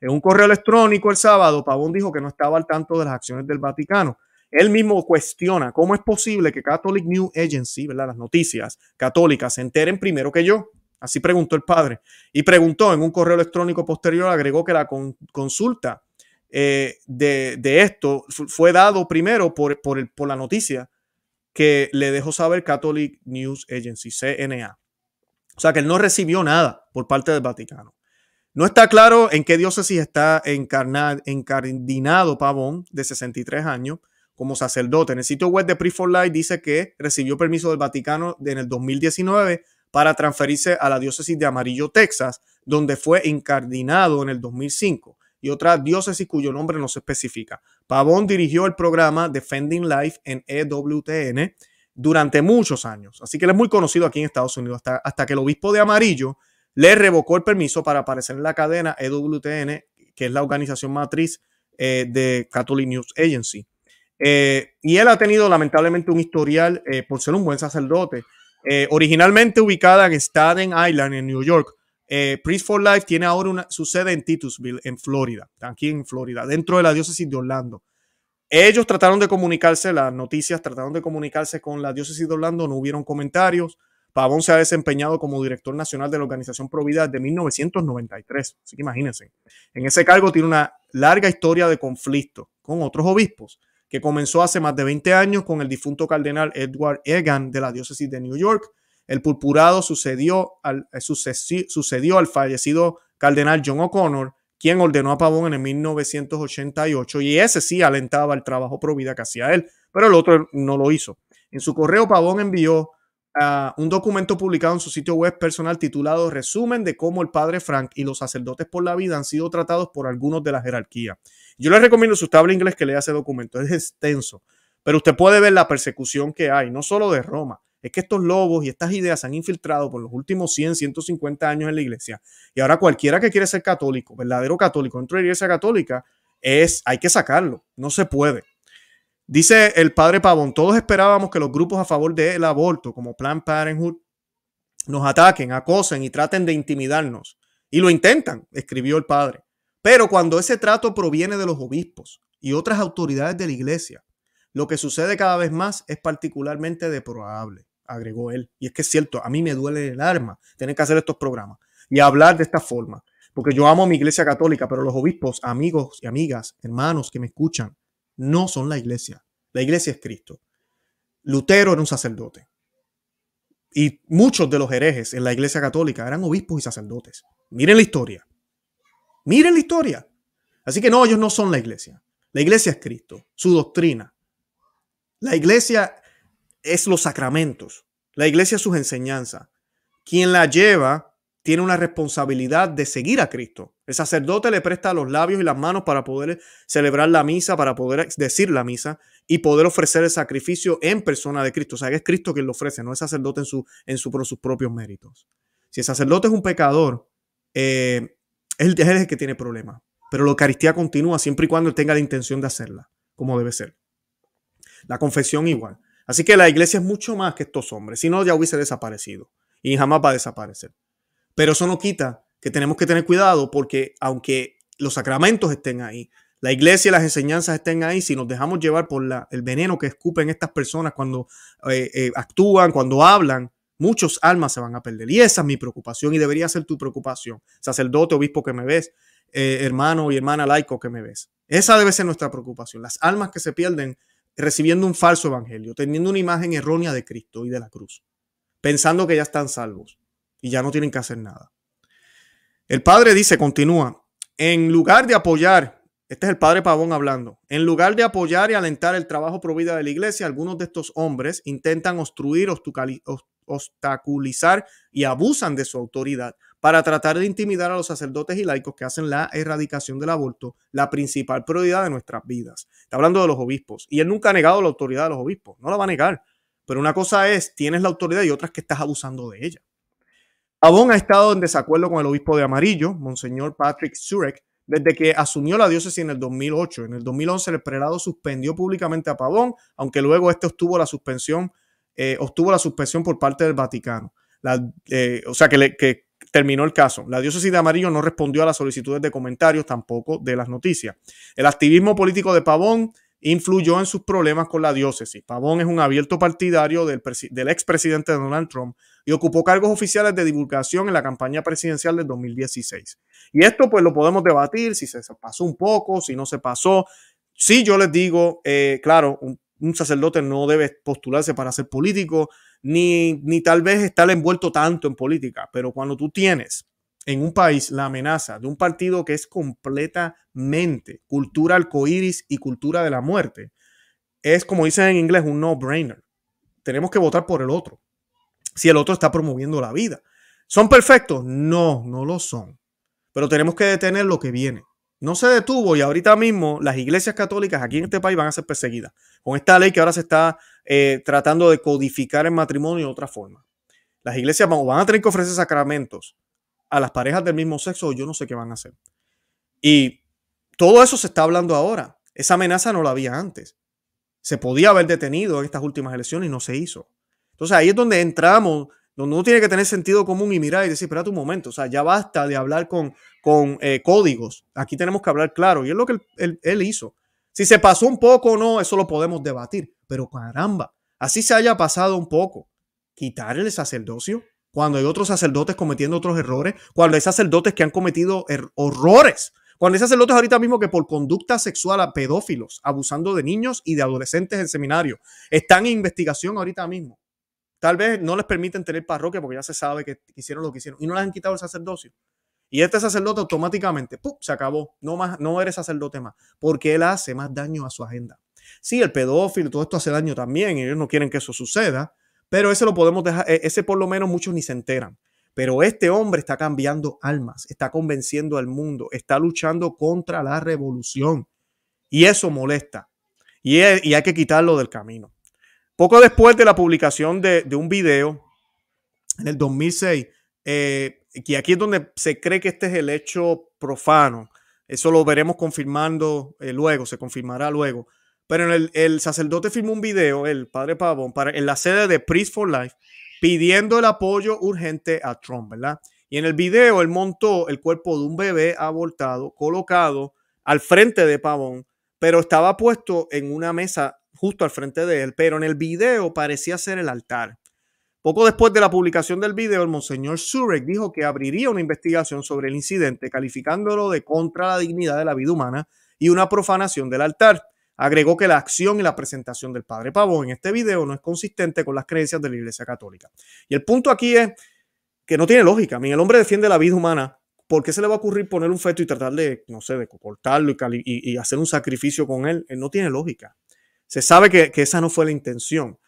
En un correo electrónico el sábado, Pavón dijo que no estaba al tanto de las acciones del Vaticano. Él mismo cuestiona cómo es posible que Catholic News Agency, las noticias católicas, se enteren primero que yo. Así preguntó el padre. Y preguntó en un correo electrónico posterior, agregó que la consulta eh, de, esto fue dado primero por, por, la noticia que le dejó saber Catholic News Agency, CNA. O sea que él no recibió nada por parte del Vaticano. No está claro en qué diócesis está encardinado Pavón, de 63 años, como sacerdote. En el sitio web de Pre for Life dice que recibió permiso del Vaticano en el 2019 para transferirse a la diócesis de Amarillo, Texas, donde fue encardinado en el 2005 y otra diócesis cuyo nombre no se especifica. Pavón dirigió el programa Defending Life en EWTN durante muchos años, así que él es muy conocido aquí en Estados Unidos, hasta, que el obispo de Amarillo le revocó el permiso para aparecer en la cadena EWTN, que es la organización matriz eh, de Catholic News Agency. Eh, y él ha tenido lamentablemente un historial eh, por ser un buen sacerdote. originalmente ubicada en Staten Island, en New York, eh, Priest for Life tiene ahora una, su sede en Titusville, en Florida, aquí en Florida, dentro de la diócesis de Orlando. Ellos trataron de comunicarse, las noticias trataron de comunicarse con la diócesis de Orlando, no hubieron comentarios. Pavón se ha desempeñado como director nacional de la organización Provida desde 1993, así que imagínense. En ese cargo tiene una larga historia de conflicto con otros obispos, que comenzó hace más de 20 años con el difunto cardenal Edward Egan de la diócesis de New York, el purpurado sucedió al, eh, sucedió al fallecido cardenal John O'Connor, quien ordenó a Pavón en el 1988 y ese sí alentaba el trabajo pro vida que hacía él, pero el otro no lo hizo. En su correo, Pavón envió ah, un documento publicado en su sitio web personal titulado Resumen de cómo el padre Frank y los sacerdotes por la vida han sido tratados por algunos de la jerarquía. Yo les recomiendo su tabla inglés que lea ese documento, es extenso, pero usted puede ver la persecución que hay, no solo de Roma, es que estos lobos y estas ideas se han infiltrado por los últimos 100, 150 años en la iglesia. Y ahora cualquiera que quiere ser católico, verdadero católico dentro de la iglesia católica, es, hay que sacarlo, no se puede. Dice el padre Pavón, todos esperábamos que los grupos a favor del aborto, como Plan Parenthood, nos ataquen, acosen y traten de intimidarnos. Y lo intentan, escribió el padre. Pero cuando ese trato proviene de los obispos y otras autoridades de la iglesia, lo que sucede cada vez más es particularmente deprobable agregó él. Y es que es cierto, a mí me duele el alma tener que hacer estos programas y hablar de esta forma. Porque yo amo a mi iglesia católica, pero los obispos, amigos y amigas, hermanos que me escuchan, no son la iglesia. La iglesia es Cristo. Lutero era un sacerdote. Y muchos de los herejes en la iglesia católica eran obispos y sacerdotes. Miren la historia. Miren la historia. Así que no, ellos no son la iglesia. La iglesia es Cristo, su doctrina. La iglesia es los sacramentos. La iglesia es sus enseñanzas. Quien la lleva tiene una responsabilidad de seguir a Cristo. El sacerdote le presta los labios y las manos para poder celebrar la misa, para poder decir la misa y poder ofrecer el sacrificio en persona de Cristo. O sea, que es Cristo quien lo ofrece, no es sacerdote en, su, en sus propios méritos. Si el sacerdote es un pecador, eh, él es el que tiene problemas. Pero la Eucaristía continúa siempre y cuando él tenga la intención de hacerla, como debe ser. La confesión igual. Así que la iglesia es mucho más que estos hombres, si no ya hubiese desaparecido y jamás va a desaparecer. Pero eso no quita que tenemos que tener cuidado porque aunque los sacramentos estén ahí, la iglesia y las enseñanzas estén ahí, si nos dejamos llevar por el veneno que escupen estas personas cuando eh, eh, actúan, cuando hablan, muchos almas se van a perder. Y esa es mi preocupación y debería ser tu preocupación, sacerdote, obispo que me ves, eh, hermano y hermana laico que me ves. Esa debe ser nuestra preocupación, las almas que se pierden recibiendo un falso evangelio, teniendo una imagen errónea de Cristo y de la cruz, pensando que ya están salvos y ya no tienen que hacer nada. El padre dice, continúa, en lugar de apoyar, este es el padre Pavón hablando, en lugar de apoyar y alentar el trabajo provida de la iglesia, algunos de estos hombres intentan obstruir, obstaculizar y abusan de su autoridad para tratar de intimidar a los sacerdotes y laicos que hacen la erradicación del aborto la principal prioridad de nuestras vidas. Está hablando de los obispos. Y él nunca ha negado la autoridad de los obispos, no la va a negar. Pero una cosa es, tienes la autoridad y otra es que estás abusando de ella. Pavón ha estado en desacuerdo con el obispo de Amarillo, Monseñor Patrick Zurek, desde que asumió la diócesis en el 2008. En el 2011 el prelado suspendió públicamente a Pavón, aunque luego este obtuvo la suspensión, eh, obtuvo la suspensión por parte del Vaticano. Eh, o sea, que, le, que Terminó el caso. La diócesis de Amarillo no respondió a las solicitudes de comentarios, tampoco de las noticias. El activismo político de Pavón influyó en sus problemas con la diócesis. Pavón es un abierto partidario del, del expresidente Donald Trump y ocupó cargos oficiales de divulgación en la campaña presidencial del 2016. Y esto pues lo podemos debatir, si se pasó un poco, si no se pasó. Si sí, yo les digo, eh, claro, un, un sacerdote no debe postularse para ser político, ni, tal vez estar envuelto tanto en política, pero cuando tú tienes en un país la amenaza de un partido que es completamente cultura arcoíris y cultura de la muerte, es como dicen en inglés un no-brainer. Tenemos que votar por el otro. Si el otro está promoviendo la vida. ¿Son perfectos? No, no lo son. Pero tenemos que detener lo que viene. No se detuvo y ahorita mismo las iglesias católicas aquí en este país van a ser perseguidas. Con esta ley que ahora se está eh, tratando de codificar el matrimonio de otra forma. Las iglesias van, a tener que ofrecer sacramentos a las parejas del mismo sexo o yo no sé qué van a hacer. Y todo eso se está hablando ahora. Esa amenaza no la había antes. Se podía haber detenido en estas últimas elecciones y no se hizo. Entonces ahí es donde entramos, donde uno tiene que tener sentido común y mirar y decir, espérate un momento, o sea, ya basta de hablar con, con eh, códigos. Aquí tenemos que hablar claro. Y es lo que él, él hizo. Si se pasó un poco o no, eso lo podemos debatir pero caramba, así se haya pasado un poco, quitar el sacerdocio cuando hay otros sacerdotes cometiendo otros errores, cuando hay sacerdotes que han cometido er-, horrores, cuando hay sacerdotes ahorita mismo que por conducta sexual a pedófilos, abusando de niños y de adolescentes en seminario, están en investigación ahorita mismo. Tal vez no les permiten tener parroquia porque ya se sabe que hicieron lo que hicieron y no les han quitado el sacerdocio. Y este sacerdote automáticamente, se acabó. No, más, no eres sacerdote más, porque él hace más daño a su agenda. Sí, el pedófilo, todo esto hace daño también, y ellos no quieren que eso suceda, pero ese lo podemos dejar, e-, ese por lo menos muchos ni se enteran. Pero este hombre está cambiando almas, está convenciendo al mundo, está luchando contra la revolución. Y eso molesta. Y, e, hay que quitarlo del camino. Poco después de la publicación de, un video, en el 2006, eh, y aquí es donde se cree que este es el hecho profano, eso lo veremos confirmando eh, luego, se confirmará luego. Pero el, sacerdote filmó un video, el padre Pavón, para, en la sede de Priest for Life, pidiendo el apoyo urgente a Trump, ¿verdad? Y en el video él montó el cuerpo de un bebé abortado, colocado al frente de Pavón, pero estaba puesto en una mesa justo al frente de él, pero en el video parecía ser el altar. Poco después de la publicación del video, el monseñor Zurek dijo que abriría una investigación sobre el incidente, calificándolo de contra la dignidad de la vida humana y una profanación del altar. Agregó que la acción y la presentación del padre Pavón en este video no es consistente con las creencias de la Iglesia Católica. Y el punto aquí es que no tiene lógica. el hombre defiende la vida humana. ¿Por qué se le va a ocurrir poner un feto y tratar de, no sé, de cortarlo y, hacer un sacrificio con él? No tiene lógica. Se sabe que, esa no fue la intención.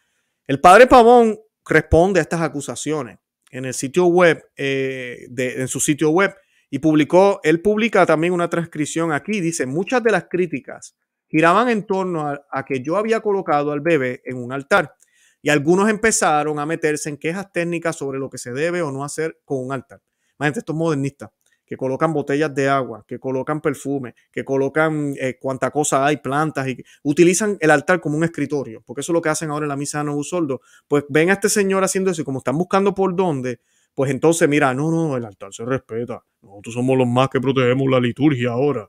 El padre Pavón responde a estas acusaciones en el sitio web, eh, en su sitio web, y publicó, él publica también una transcripción aquí, dice, muchas de las críticas giraban en torno a, que yo había colocado al bebé en un altar y algunos empezaron a meterse en quejas técnicas sobre lo que se debe o no hacer con un altar. Imagínate estos modernistas que colocan botellas de agua, que colocan perfume, que colocan eh, cuánta cosa hay, plantas, y utilizan el altar como un escritorio, porque eso es lo que hacen ahora en la misa de Nuevo Soldo. Pues ven a este señor haciendo eso y como están buscando por dónde, pues entonces mira, no, no, el altar se respeta, nosotros somos los más que protegemos la liturgia ahora.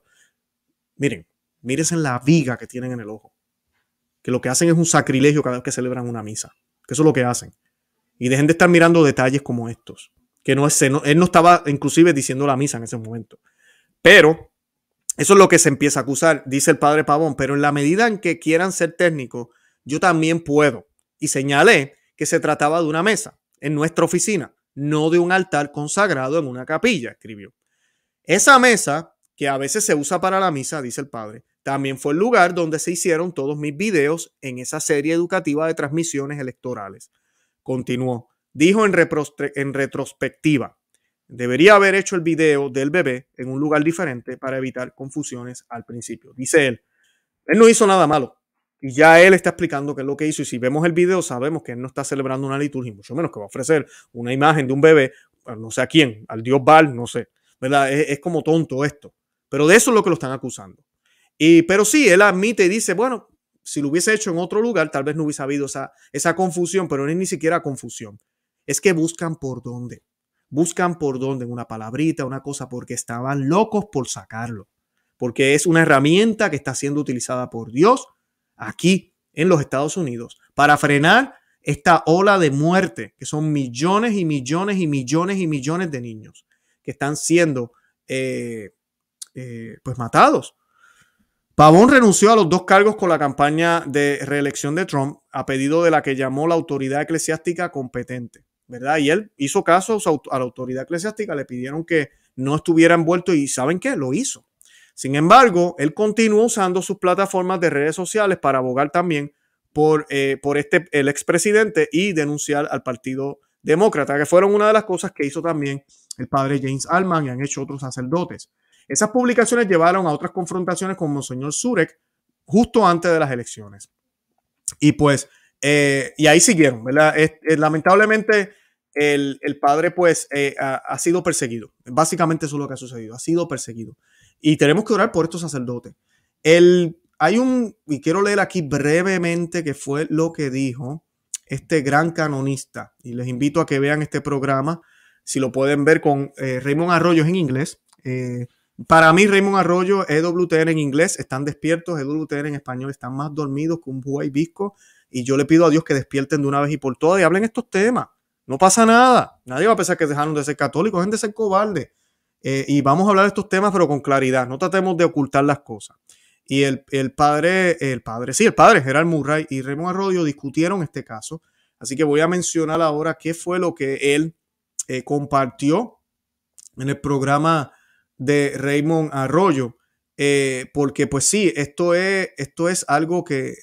Miren, Mírense en la viga que tienen en el ojo. Que lo que hacen es un sacrilegio cada vez que celebran una misa. Que eso es lo que hacen. Y dejen de estar mirando detalles como estos. Que no es, él no estaba inclusive diciendo la misa en ese momento. Pero eso es lo que se empieza a acusar, dice el padre Pavón. Pero en la medida en que quieran ser técnicos, yo también puedo. Y señalé que se trataba de una mesa en nuestra oficina, no de un altar consagrado en una capilla, escribió. Esa mesa, que a veces se usa para la misa, dice el padre, también fue el lugar donde se hicieron todos mis videos en esa serie educativa de transmisiones electorales. Continuó. Dijo en, retrospectiva, debería haber hecho el video del bebé en un lugar diferente para evitar confusiones al principio. Dice él, él no hizo nada malo. Y ya él está explicando qué es lo que hizo. Y si vemos el video, sabemos que él no está celebrando una liturgia, mucho menos que va a ofrecer una imagen de un bebé, pues, no sé a quién, al dios Baal, no sé. ¿Verdad? Es, es como tonto esto. Pero de eso es lo que lo están acusando pero sí, él admite y dice, bueno, si lo hubiese hecho en otro lugar, tal vez no hubiese habido esa, esa confusión, pero no es ni siquiera confusión. Es que buscan por dónde. Buscan por dónde, una palabrita, una cosa, porque estaban locos por sacarlo. Porque es una herramienta que está siendo utilizada por Dios aquí en los Estados Unidos para frenar esta ola de muerte, que son millones y millones y millones y millones de niños que están siendo eh, eh, pues matados Pavón renunció a los dos cargos con la campaña de reelección de Trump a pedido de la que llamó la autoridad eclesiástica competente, ¿verdad? Y él hizo caso a la autoridad eclesiástica, le pidieron que no estuviera envuelto y ¿saben qué? Lo hizo. Sin embargo, él continuó usando sus plataformas de redes sociales para abogar también por, eh, por este, el expresidente y denunciar al Partido Demócrata, que fueron una de las cosas que hizo también el padre James Alman y han hecho otros sacerdotes. Esas publicaciones llevaron a otras confrontaciones con Monseñor Zurek justo antes de las elecciones. Y pues, eh, y ahí siguieron, ¿verdad? lamentablemente, el, padre pues eh, ha, sido perseguido. Básicamente eso es lo que ha sucedido, ha sido perseguido. Y tenemos que orar por estos sacerdotes. El, hay un, y quiero leer aquí brevemente que fue lo que dijo este gran canonista. Y les invito a que vean este programa, si lo pueden ver con eh, Raymond Arroyo en inglés. Para mí, Raymond Arroyo, EWTN en inglés están despiertos, EWTN en español están más dormidos que un buey visco. Y yo le pido a Dios que despierten de una vez y por todas y hablen estos temas. No pasa nada. Nadie va a pensar que dejaron de ser católicos, dejen de ser cobardes. Eh, y vamos a hablar de estos temas, pero con claridad. No tratemos de ocultar las cosas. Y el, padre, el padre, sí, el padre, Gerard Murray y Raymond Arroyo discutieron este caso. Así que voy a mencionar ahora qué fue lo que él eh, compartió en el programa de Raymond Arroyo, eh, porque pues sí, esto es, esto es algo que,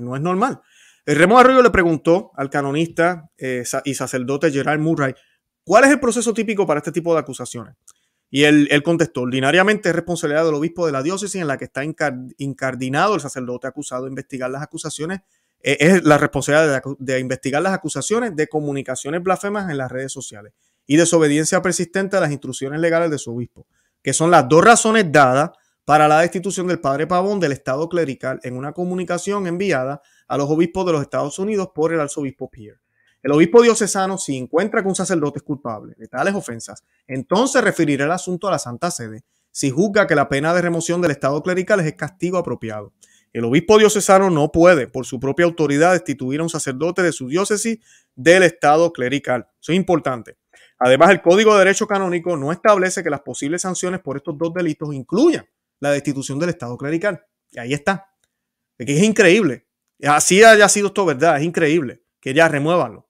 no es normal. Eh, Raymond Arroyo le preguntó al canonista eh, y sacerdote Gerard Murray, ¿cuál es el proceso típico para este tipo de acusaciones? Y él, contestó, ordinariamente es responsabilidad del obispo de la diócesis en la que está incardinado el sacerdote acusado de investigar las acusaciones, es la responsabilidad de, investigar las acusaciones de comunicaciones blasfemas en las redes sociales y desobediencia persistente a las instrucciones legales de su obispo, que son las dos razones dadas para la destitución del padre Pavón del Estado clerical en una comunicación enviada a los obispos de los Estados Unidos por el arzobispo Pierre. El obispo diocesano, si encuentra que un sacerdote es culpable de tales ofensas, entonces referirá el asunto a la Santa Sede si juzga que la pena de remoción del Estado clerical es castigo apropiado. El obispo diocesano no puede, por su propia autoridad, destituir a un sacerdote de su diócesis del Estado clerical. Eso es importante. Además, el Código de Derecho Canónico no establece que las posibles sanciones por estos dos delitos incluyan la destitución del Estado clerical. Y ahí está. es increíble. Así haya sido esto verdad, es increíble que ya remuévanlo.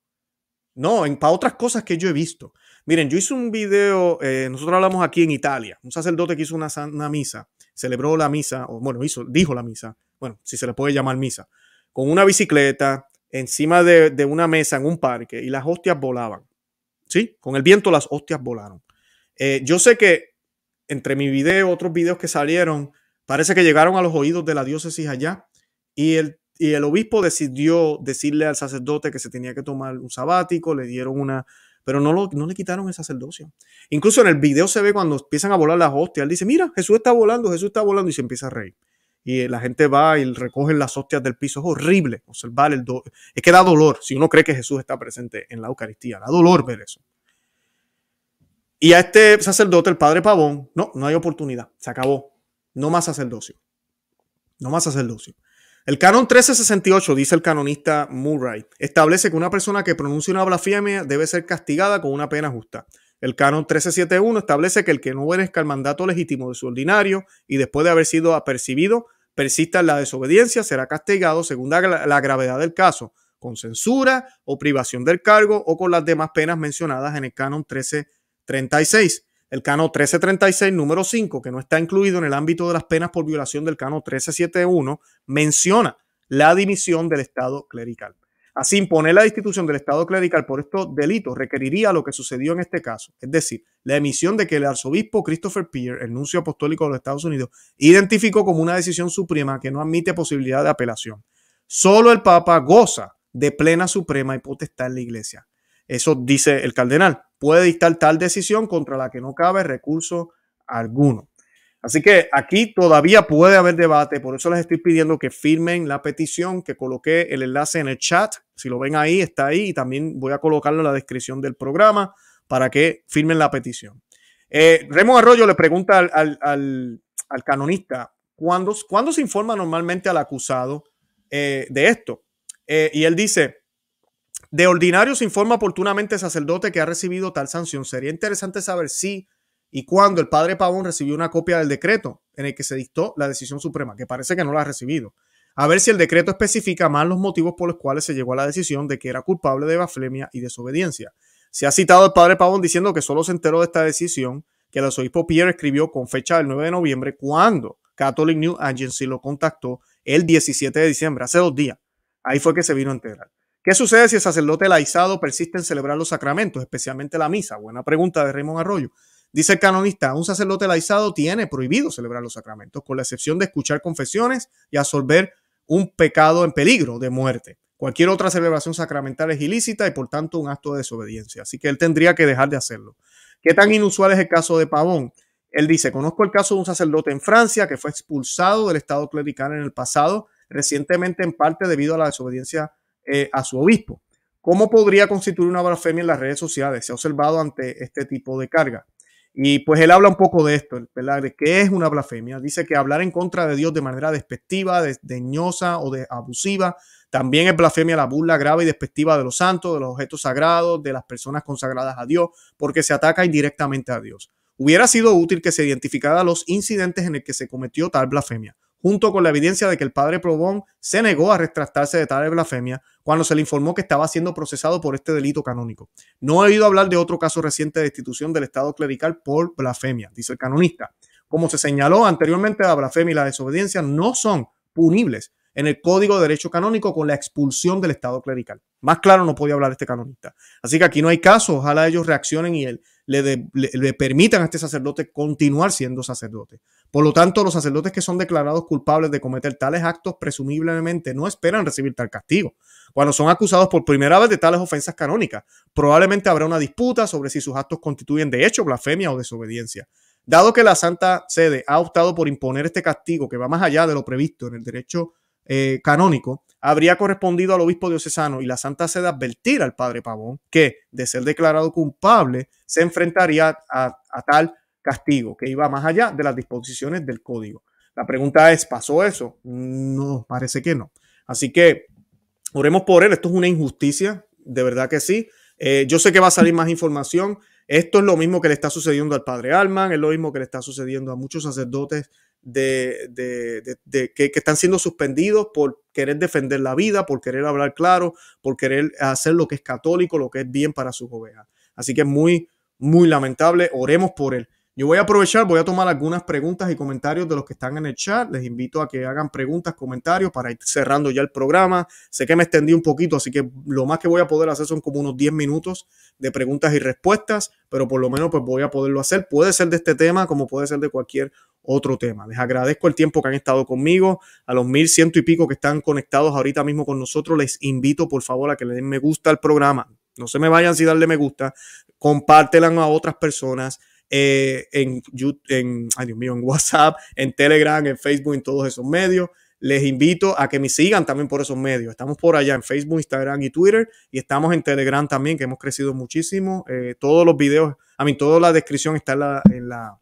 No, en, para otras cosas que yo he visto. Miren, yo hice un video, eh, nosotros hablamos aquí en Italia, un sacerdote que hizo una, misa, celebró la misa, o bueno, hizo, dijo la misa, bueno, si se le puede llamar misa, con una bicicleta encima de una mesa en un parque y las hostias volaban. Sí, con el viento las hostias volaron. Eh, yo sé que entre mi video, otros videos que salieron, parece que llegaron a los oídos de la diócesis allá y el, el obispo decidió decirle al sacerdote que se tenía que tomar un sabático, le dieron una, pero no, lo, no le quitaron el sacerdocio. Incluso en el video se ve cuando empiezan a volar las hostias, dice, mira, Jesús está volando, Jesús está volando y se empieza a reír y la gente va y recoge las hostias del piso. Es horrible observar el dolor. Es que da dolor si uno cree que Jesús está presente en la Eucaristía. Da dolor ver eso. Y a este sacerdote, el padre Pavón, no, no hay oportunidad. Se acabó. No más sacerdocio. No más sacerdocio. El canon 1368, dice el canonista Murray, establece que una persona que pronuncia una blasfemia debe ser castigada con una pena justa. El canon 1371 establece que el que no obedezca el mandato legítimo de su ordinario y después de haber sido apercibido persista la desobediencia, será castigado según la, gravedad del caso, con censura o privación del cargo o con las demás penas mencionadas en el canon 1336. El canon 1336 número 5, que no está incluido en el ámbito de las penas por violación del canon 1371, menciona la dimisión del Estado clerical. Así, imponer la institución del Estado clerical por estos delitos requeriría lo que sucedió en este caso, es decir, la emisión de que el arzobispo Christopher Pierre, el nuncio apostólico de los Estados Unidos, identificó como una decisión suprema que no admite posibilidad de apelación. Solo el Papa goza de plena suprema y potestad en la Iglesia. Eso dice el cardenal. Puede dictar tal decisión contra la que no cabe recurso alguno. Así que aquí todavía puede haber debate, por eso les estoy pidiendo que firmen la petición, que coloque el enlace en el chat, si lo ven ahí, está ahí, y también voy a colocarlo en la descripción del programa para que firmen la petición. Eh, Remo Arroyo le pregunta al, canonista, ¿cuándo, ¿cuándo, se informa normalmente al acusado eh, de esto? Eh, y él dice, de ordinario se informa oportunamente sacerdote que ha recibido tal sanción. Sería interesante saber si y cuando el padre Pavón recibió una copia del decreto en el que se dictó la decisión suprema, que parece que no la ha recibido. A ver si el decreto especifica más los motivos por los cuales se llegó a la decisión de que era culpable de blasfemia y desobediencia. Se ha citado el padre Pavón diciendo que solo se enteró de esta decisión que el arzobispo Pierre escribió con fecha del 9 de noviembre cuando Catholic News Agency lo contactó el 17 de diciembre, hace dos días. Ahí fue que se vino a enterar. ¿Qué sucede si el sacerdote laizado persiste en celebrar los sacramentos, especialmente la misa? Buena pregunta de Raymond Arroyo. Dice el canonista, un sacerdote laizado tiene prohibido celebrar los sacramentos, con la excepción de escuchar confesiones y absolver un pecado en peligro de muerte. Cualquier otra celebración sacramental es ilícita y por tanto un acto de desobediencia. Así que él tendría que dejar de hacerlo. ¿Qué tan inusual es el caso de Pavón? Él dice, conozco el caso de un sacerdote en Francia que fue expulsado del estado clerical en el pasado, recientemente en parte debido a la desobediencia eh, a su obispo. ¿Cómo podría constituir una blasfemia en las redes sociales? Se ha observado ante este tipo de carga. Y pues él habla un poco de esto, De qué es una blasfemia. Dice que hablar en contra de Dios de manera despectiva, desdeñosa o abusiva, también es blasfemia la burla grave y despectiva de los santos, de los objetos sagrados, de las personas consagradas a Dios, porque se ataca indirectamente a Dios. Hubiera sido útil que se identificara los incidentes en el que se cometió tal blasfemia junto con la evidencia de que el padre Probón se negó a retractarse de tal blasfemia cuando se le informó que estaba siendo procesado por este delito canónico. No he oído hablar de otro caso reciente de destitución del Estado clerical por blasfemia, dice el canonista. Como se señaló anteriormente, la blasfemia y la desobediencia no son punibles en el Código de Derecho Canónico con la expulsión del Estado clerical. Más claro no podía hablar este canonista. Así que aquí no hay caso, ojalá ellos reaccionen y él le, permitan a este sacerdote continuar siendo sacerdote. Por lo tanto, los sacerdotes que son declarados culpables de cometer tales actos presumiblemente no esperan recibir tal castigo. Cuando son acusados por primera vez de tales ofensas canónicas, probablemente habrá una disputa sobre si sus actos constituyen de hecho blasfemia o desobediencia. Dado que la Santa Sede ha optado por imponer este castigo que va más allá de lo previsto en el derecho eh, canónico, habría correspondido al obispo diocesano y la Santa Sede advertir al padre Pavón que, de ser declarado culpable, se enfrentaría a, tal castigo, que iba más allá de las disposiciones del código. La pregunta es, ¿pasó eso? No, parece que no. Así que oremos por él. Esto es una injusticia, de verdad que sí. Eh, yo sé que va a salir más información. Esto es lo mismo que le está sucediendo al padre Alman, es lo mismo que le está sucediendo a muchos sacerdotes de, que, están siendo suspendidos por querer defender la vida, por querer hablar claro, por querer hacer lo que es católico, lo que es bien para sus ovejas. Así que es muy, muy lamentable. Oremos por él. Yo voy a aprovechar, voy a tomar algunas preguntas y comentarios de los que están en el chat. Les invito a que hagan preguntas, comentarios para ir cerrando ya el programa. Sé que me extendí un poquito, así que lo más que voy a poder hacer son como unos 10 minutos de preguntas y respuestas, pero por lo menos pues voy a poderlo hacer. Puede ser de este tema como puede ser de cualquier otro tema. Les agradezco el tiempo que han estado conmigo, a los mil ciento y pico que están conectados ahorita mismo con nosotros, les invito por favor a que le den me gusta al programa. No se me vayan sin darle me gusta, compártelan a otras personas. Eh, en en, en, ay Dios mío, en WhatsApp, en Telegram, en Facebook, en todos esos medios. Les invito a que me sigan también por esos medios. Estamos por allá en Facebook, Instagram y Twitter. Y estamos en Telegram también, que hemos crecido muchísimo. Eh, todos los videos, a mí, toda la descripción está en la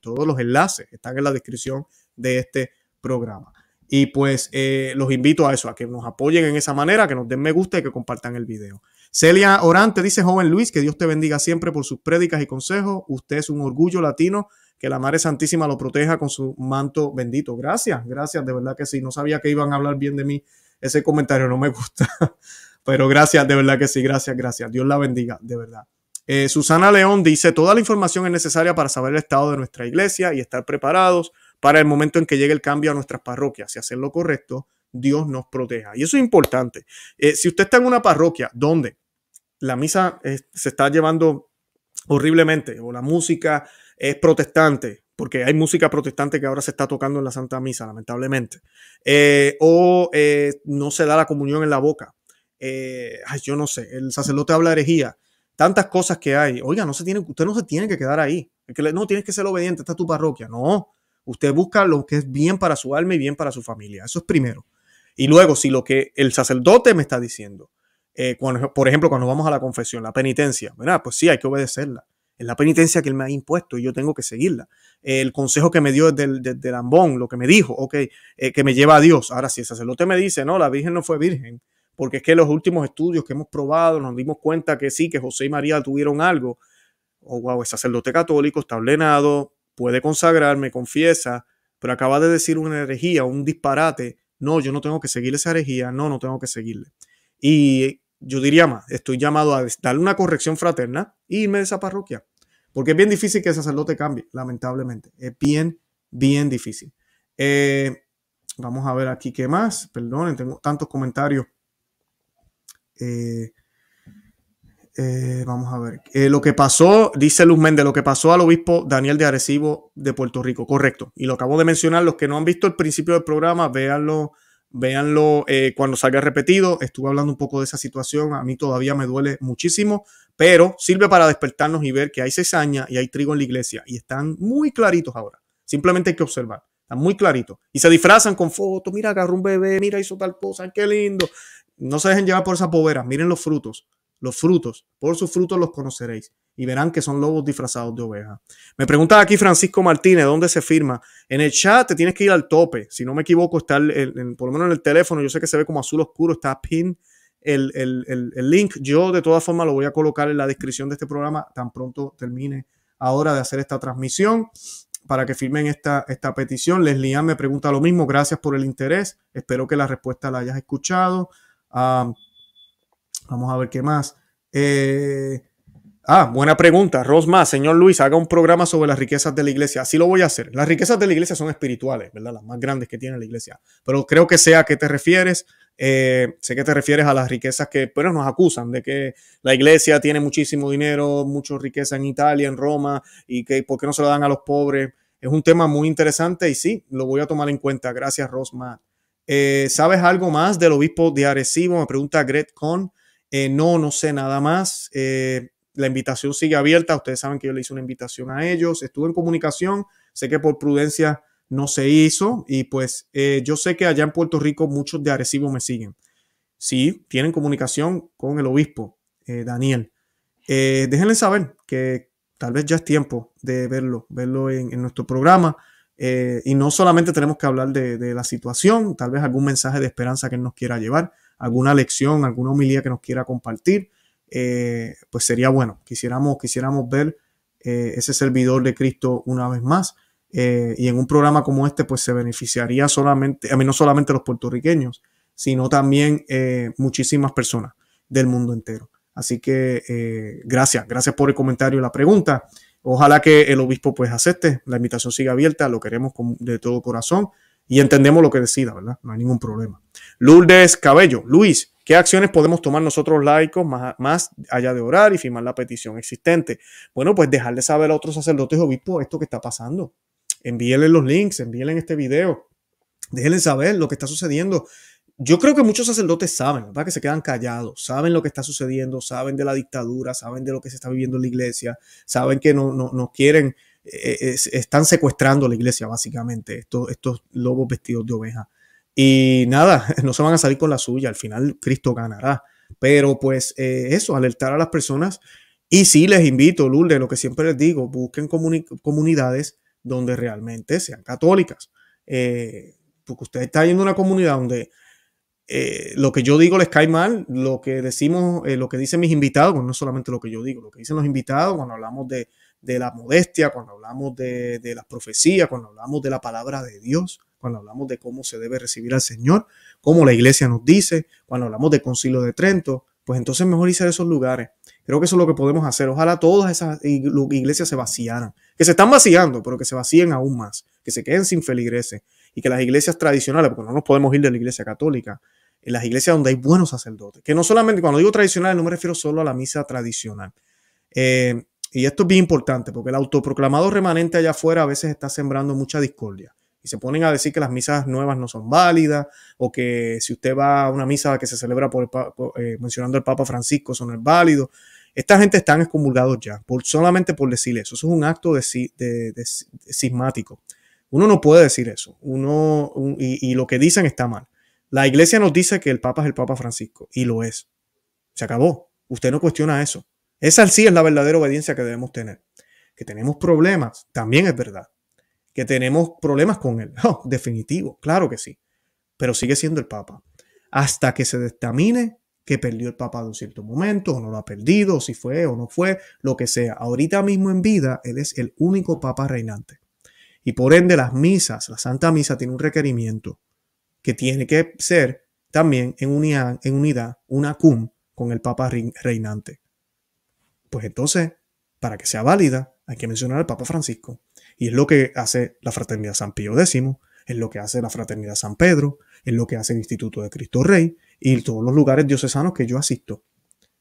todos los enlaces están en la descripción de este programa. Y pues eh, los invito a eso, a que nos apoyen en esa manera, que nos den me gusta y que compartan el video. Celia Orante dice, joven Luis, que Dios te bendiga siempre por sus prédicas y consejos. Usted es un orgullo latino, que la Madre Santísima lo proteja con su manto bendito. Gracias, gracias, de verdad que sí. No sabía que iban a hablar bien de mí. Ese comentario no me gusta, pero gracias, de verdad que sí, gracias, gracias. Dios la bendiga, de verdad. Eh, Susana León dice, toda la información es necesaria para saber el estado de nuestra iglesia y estar preparados para el momento en que llegue el cambio a nuestras parroquias. Si hacen lo correcto, Dios nos proteja. Y eso es importante. Eh, si usted está en una parroquia donde la misa se está llevando horriblemente o la música es protestante, porque hay música protestante que ahora se está tocando en la Santa Misa, lamentablemente, eh, o no se da la comunión en la boca, yo no sé, el sacerdote habla herejía tantas cosas que hay. Oiga, no se tiene, usted no se tiene que quedar ahí. No, tienes que ser obediente, está tu parroquia. No, usted busca lo que es bien para su alma y bien para su familia. Eso es primero. Y luego, si lo que el sacerdote me está diciendo, eh, cuando, por ejemplo, cuando vamos a la confesión, la penitencia, Pues sí, hay que obedecerla. Es la penitencia que él me ha impuesto y yo tengo que seguirla. El consejo que me dio desde el, ambón, lo que me dijo, ok, eh, que me lleva a Dios. Ahora, si el sacerdote me dice, no, la Virgen no fue virgen, porque es que los últimos estudios que hemos probado nos dimos cuenta que sí, que José y María tuvieron algo. o oh, guau, es sacerdote católico, está ordenado, puede consagrarme, confiesa, pero acaba de decir una herejía, un disparate. No, yo no tengo que seguir esa herejía, no, no tengo que seguirle. Y yo diría más, estoy llamado a darle una corrección fraterna e irme de esa parroquia. Porque es bien difícil que el sacerdote cambie, lamentablemente. Es bien, bien difícil. Eh, vamos a ver aquí qué más. Perdonen, tengo tantos comentarios. Eh, eh, vamos a ver. Eh, lo que pasó, dice Luz Méndez, lo que pasó al obispo Daniel de Arecibo de Puerto Rico, correcto. Y lo acabo de mencionar, los que no han visto el principio del programa, véanlo, véanlo cuando salga repetido. Estuve hablando un poco de esa situación, a mí todavía me duele muchísimo, pero sirve para despertarnos y ver que hay cesaña y hay trigo en la iglesia y están muy claritos ahora. Simplemente hay que observar. Están muy claritos. Y se disfrazan con fotos. Mira, agarró un bebé. Mira, hizo tal cosa. Qué lindo no se dejen llevar por esas boberas, miren los frutos, los frutos, por sus frutos los conoceréis y verán que son lobos disfrazados de oveja. Me pregunta aquí Francisco Martínez, ¿dónde se firma? En el chat te tienes que ir al tope, si no me equivoco, está el, por lo menos en el teléfono, yo sé que se ve como azul oscuro, está pin. El, link, yo de todas formas lo voy a colocar en la descripción de este programa tan pronto termine ahora de hacer esta transmisión para que firmen esta, esta petición. Leslie me pregunta lo mismo. Gracias por el interés. Espero que la respuesta la hayas escuchado vamos a ver qué más. Eh, ah, buena pregunta. Rosma, señor Luis, haga un programa sobre las riquezas de la iglesia. Así lo voy a hacer. Las riquezas de la iglesia son espirituales, ¿verdad? Las más grandes que tiene la iglesia. Pero creo que sé a qué te refieres. Eh, sé que te refieres a las riquezas que, pero nos acusan de que la iglesia tiene muchísimo dinero, mucha riqueza en Italia, en Roma, y que por qué no se lo dan a los pobres. Es un tema muy interesante y sí, lo voy a tomar en cuenta. Gracias, Rosma eh, ¿Sabes algo más del obispo de Arecibo? Me pregunta Gret Con. Eh, no, no sé nada más. Eh, la invitación sigue abierta. Ustedes saben que yo le hice una invitación a ellos. Estuve en comunicación. Sé que por prudencia no se hizo. Y pues yo sé que allá en Puerto Rico muchos de Arecibo me siguen. Sí, tienen comunicación con el obispo, Daniel. déjenle saber que tal vez ya es tiempo de verlo, verlo en, en nuestro programa. Eh, y no solamente tenemos que hablar de, la situación, tal vez algún mensaje de esperanza que nos quiera llevar, alguna lección, alguna humildad que nos quiera compartir, eh, pues sería bueno. Quisiéramos, quisiéramos ver eh, ese servidor de Cristo una vez más. y en un programa como este, pues se beneficiaría solamente, a mí no solamente los puertorriqueños, sino también muchísimas personas del mundo entero. Así que gracias, gracias por el comentario y la pregunta. Ojalá que el obispo pues acepte, la invitación siga abierta, lo queremos de todo corazón y entendemos lo que decida, ¿verdad? No hay ningún problema. Lourdes Cabello, Luis, ¿qué acciones podemos tomar nosotros laicos más, más allá de orar y firmar la petición existente? Bueno, pues dejarle saber a otros sacerdotes obispos esto que está pasando. Envíenle los links, envíenle este video, déjenle saber lo que está sucediendo yo creo que muchos sacerdotes saben, ¿verdad? Que se quedan callados, saben lo que está sucediendo, saben de la dictadura, saben de lo que se está viviendo en la iglesia, saben que no, no, quieren, eh, eh, están secuestrando la iglesia básicamente, estos, estos lobos vestidos de oveja. Y nada, no se van a salir con la suya, al final Cristo ganará. Pero pues eh, eso, alertar a las personas. Y sí, les invito, Lourdes, lo que siempre les digo, busquen comunidades donde realmente sean católicas. porque usted está yendo a una comunidad donde eh, lo que yo digo les cae mal, lo que decimos, eh, lo que dicen mis invitados, bueno, no solamente lo que yo digo, lo que dicen los invitados cuando hablamos de, la modestia, cuando hablamos de, de las profecías, cuando hablamos de la palabra de Dios, cuando hablamos de cómo se debe recibir al Señor, cómo la iglesia nos dice, cuando hablamos del concilio de Trento, pues entonces mejor irse a esos lugares. Creo que eso es lo que podemos hacer. Ojalá todas esas iglesias se vaciaran, que se están vaciando, pero que se vacíen aún más, que se queden sin feligreses y que las iglesias tradicionales, porque no nos podemos ir de la iglesia católica, en las iglesias donde hay buenos sacerdotes, que no solamente, cuando digo tradicional, no me refiero solo a la misa tradicional. Eh, y esto es bien importante, porque el autoproclamado remanente allá afuera a veces está sembrando mucha discordia. Y se ponen a decir que las misas nuevas no son válidas, o que si usted va a una misa que se celebra por, eh, mencionando al Papa Francisco, son el válido. Esta gente están excomulgados ya, por, solamente por decir eso. Eso es un acto de, Uno no puede decir eso. Uno, y, lo que dicen está mal. La iglesia nos dice que el Papa es el Papa Francisco y lo es. Se acabó. Usted no cuestiona eso. Esa sí es la verdadera obediencia que debemos tener. Que tenemos problemas, también es verdad. Que tenemos problemas con él. No, oh, definitivo, claro que sí. Pero sigue siendo el Papa. Hasta que se destamine que perdió el Papa de un cierto momento, o no lo ha perdido, o si fue o no fue, lo que sea. Ahorita mismo en vida, él es el único Papa reinante. Y por ende, las misas, la Santa Misa tiene un requerimiento que tiene que ser también en unidad, en unidad una cum con el Papa reinante. Pues entonces, para que sea válida, hay que mencionar al Papa Francisco. Y es lo que hace la Fraternidad San Pío X, es lo que hace la Fraternidad San Pedro, es lo que hace el Instituto de Cristo Rey y todos los lugares diocesanos que yo asisto.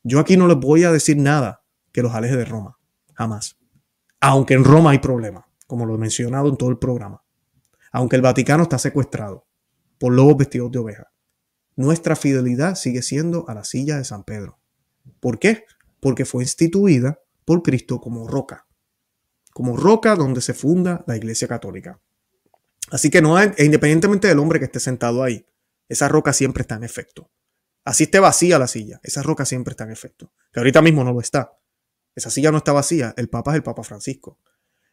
Yo aquí no les voy a decir nada que los aleje de Roma, jamás. Aunque en Roma hay problemas, como lo he mencionado en todo el programa. Aunque el Vaticano está secuestrado, por lobos vestidos de oveja. Nuestra fidelidad sigue siendo a la silla de San Pedro. ¿Por qué? Porque fue instituida por Cristo como roca, como roca donde se funda la Iglesia Católica. Así que no, e independientemente del hombre que esté sentado ahí, esa roca siempre está en efecto. Así esté vacía la silla, esa roca siempre está en efecto. Que ahorita mismo no lo está. Esa silla no está vacía, el Papa es el Papa Francisco.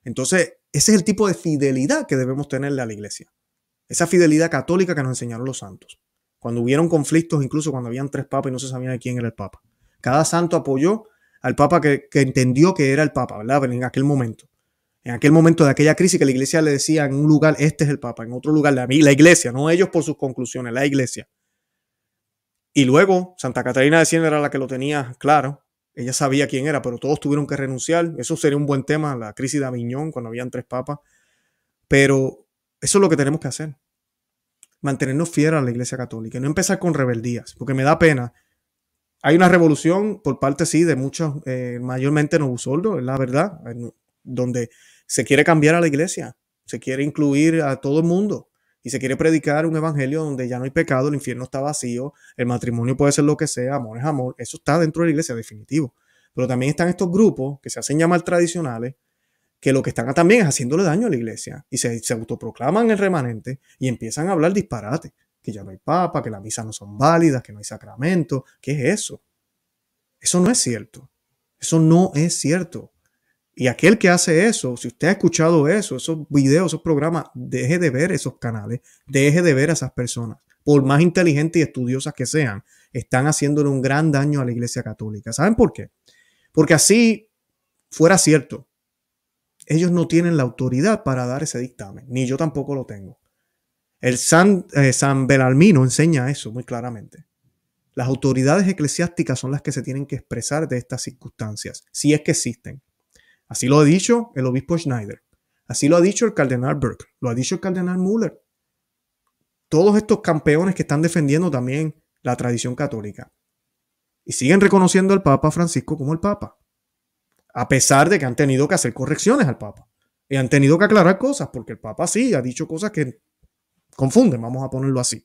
Entonces, ese es el tipo de fidelidad que debemos tenerle a la iglesia. Esa fidelidad católica que nos enseñaron los santos. Cuando hubieron conflictos, incluso cuando habían tres papas y no se sabía de quién era el papa. Cada santo apoyó al papa que, entendió que era el papa, ¿verdad? en aquel momento. En aquel momento de aquella crisis que la iglesia le decía en un lugar, este es el papa, en otro lugar, la, la iglesia, no ellos por sus conclusiones, la iglesia. Y luego Santa Catarina de Siena era la que lo tenía claro. Ella sabía quién era, pero todos tuvieron que renunciar. Eso sería un buen tema, la crisis de Aviñón, cuando habían tres papas. Pero eso es lo que tenemos que hacer. Mantenernos fieles a la Iglesia Católica. No empezar con rebeldías, porque me da pena. Hay una revolución por parte, sí, de muchos, eh, mayormente mayormente usoldo, es la verdad, donde se quiere cambiar a la Iglesia, se quiere incluir a todo el mundo y se quiere predicar un evangelio donde ya no hay pecado, el infierno está vacío, el matrimonio puede ser lo que sea, amor es amor. Eso está dentro de la Iglesia, definitivo. Pero también están estos grupos que se hacen llamar tradicionales, que lo que están también es haciéndole daño a la iglesia y se, autoproclaman el remanente y empiezan a hablar disparate, que ya no hay papa, que las misas no son válidas, que no hay sacramento, ¿qué es eso? Eso no es cierto, eso no es cierto. Y aquel que hace eso, si usted ha escuchado eso, esos videos, esos programas, deje de ver esos canales, deje de ver a esas personas, por más inteligentes y estudiosas que sean, están haciéndole un gran daño a la Iglesia Católica. ¿Saben por qué? Porque así fuera cierto ellos no tienen la autoridad para dar ese dictamen, ni yo tampoco lo tengo. El San, eh, enseña eso muy claramente. Las autoridades eclesiásticas son las que se tienen que expresar de estas circunstancias, si es que existen. Así lo ha dicho el obispo Schneider, así lo ha dicho el cardenal Burke, lo ha dicho el cardenal Müller. Todos estos campeones que están defendiendo también la tradición católica. Y siguen reconociendo al Papa Francisco como el Papa a pesar de que han tenido que hacer correcciones al Papa. Y han tenido que aclarar cosas, porque el Papa sí ha dicho cosas que confunden, vamos a ponerlo así.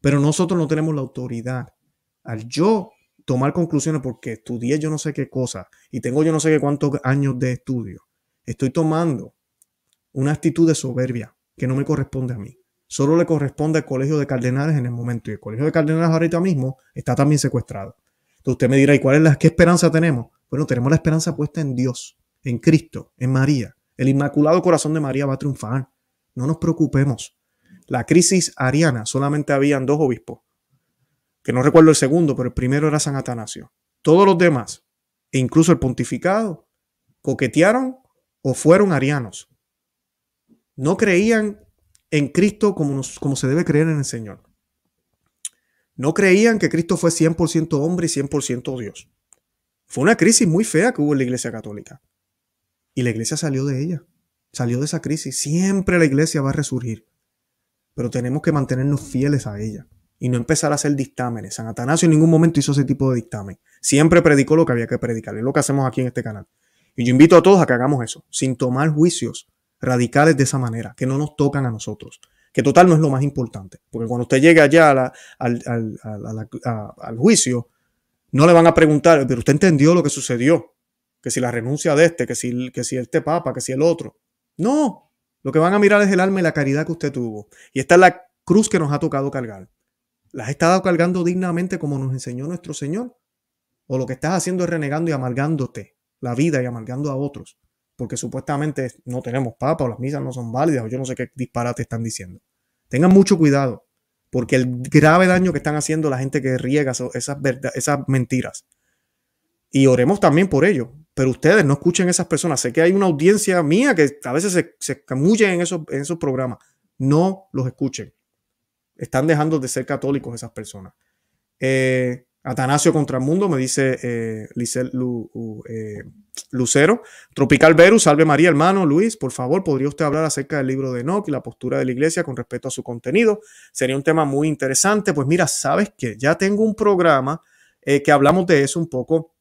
Pero nosotros no tenemos la autoridad. Al yo tomar conclusiones porque estudié yo no sé qué cosa y tengo yo no sé qué cuántos años de estudio, estoy tomando una actitud de soberbia que no me corresponde a mí. Solo le corresponde al Colegio de Cardenales en el momento. Y el Colegio de Cardenales ahorita mismo está también secuestrado. Entonces usted me dirá, ¿y cuál es la, qué esperanza tenemos? Bueno, tenemos la esperanza puesta en Dios, en Cristo, en María. El Inmaculado Corazón de María va a triunfar. No nos preocupemos. La crisis ariana solamente habían dos obispos, que no recuerdo el segundo, pero el primero era San Atanasio. Todos los demás, e incluso el pontificado, coquetearon o fueron arianos. No creían en Cristo como, como se debe creer en el Señor. No creían que Cristo fue 100% hombre y 100% Dios. Fue una crisis muy fea que hubo en la Iglesia Católica. Y la Iglesia salió de ella, salió de esa crisis. Siempre la Iglesia va a resurgir, pero tenemos que mantenernos fieles a ella y no empezar a hacer dictámenes. San Atanasio en ningún momento hizo ese tipo de dictamen. Siempre predicó lo que había que predicar, es lo que hacemos aquí en este canal. Y yo invito a todos a que hagamos eso, sin tomar juicios radicales de esa manera, que no nos tocan a nosotros. Que total no es lo más importante, porque cuando usted llega allá al juicio, no le van a preguntar, pero usted entendió lo que sucedió, que si la renuncia de este, que si, que si este papa, que si el otro. No, lo que van a mirar es el alma y la caridad que usted tuvo. Y esta es la cruz que nos ha tocado cargar. ¿La has estado cargando dignamente como nos enseñó nuestro Señor? ¿O lo que estás haciendo es renegando y amargándote la vida y amargando a otros? Porque supuestamente no tenemos papa o las misas no son válidas o yo no sé qué disparate están diciendo. Tengan mucho cuidado porque el grave daño que están haciendo la gente que riega esas, mentiras. Y oremos también por ello. Pero ustedes no escuchen a esas personas. Sé que hay una audiencia mía que a veces se, se en esos, en esos programas. No los escuchen. Están dejando de ser católicos esas personas. Eh, Atanasio Contramundo, me dice eh, eh, Lucero. Tropical Verus, salve María, hermano Luis, por favor, ¿podría usted hablar acerca del libro de Enoch y la postura de la iglesia con respecto a su contenido? Sería un tema muy interesante. Pues mira, sabes que ya tengo un programa eh, que hablamos de eso un poco.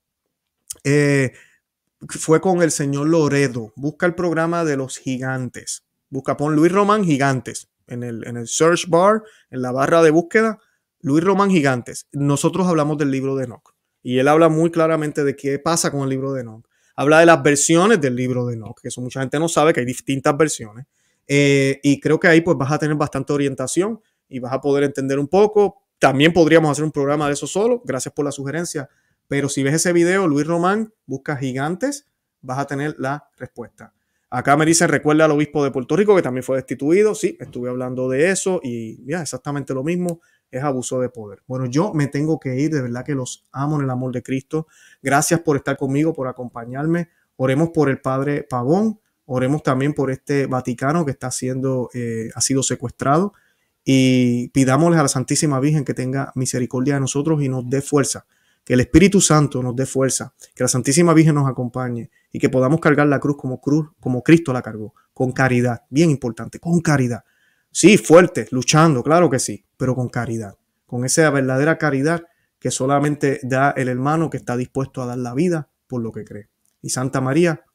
fue con el señor Loredo. Busca el programa de los gigantes. Busca, pon Luis Román Gigantes en el, en el search bar, en la barra de búsqueda Luis Román Gigantes, nosotros hablamos del libro de Enoch y él habla muy claramente de qué pasa con el libro de Enoch. Habla de las versiones del libro de Enoch, que eso mucha gente no sabe, que hay distintas versiones. Eh, y creo que ahí pues vas a tener bastante orientación y vas a poder entender un poco. También podríamos hacer un programa de eso solo, gracias por la sugerencia. Pero si ves ese video, Luis Román, busca gigantes, vas a tener la respuesta. Acá me dice recuerda al obispo de Puerto Rico que también fue destituido. Sí, estuve hablando de eso y ya, exactamente lo mismo es abuso de poder. Bueno, yo me tengo que ir, de verdad que los amo en el amor de Cristo. Gracias por estar conmigo, por acompañarme. Oremos por el Padre Pavón, oremos también por este Vaticano que está siendo, eh, ha sido secuestrado y pidámosles a la Santísima Virgen que tenga misericordia de nosotros y nos dé fuerza, que el Espíritu Santo nos dé fuerza, que la Santísima Virgen nos acompañe y que podamos cargar la cruz como cruz, como Cristo la cargó, con caridad, bien importante, con caridad. Sí, fuerte, luchando, claro que sí, pero con caridad, con esa verdadera caridad que solamente da el hermano que está dispuesto a dar la vida por lo que cree. Y Santa María,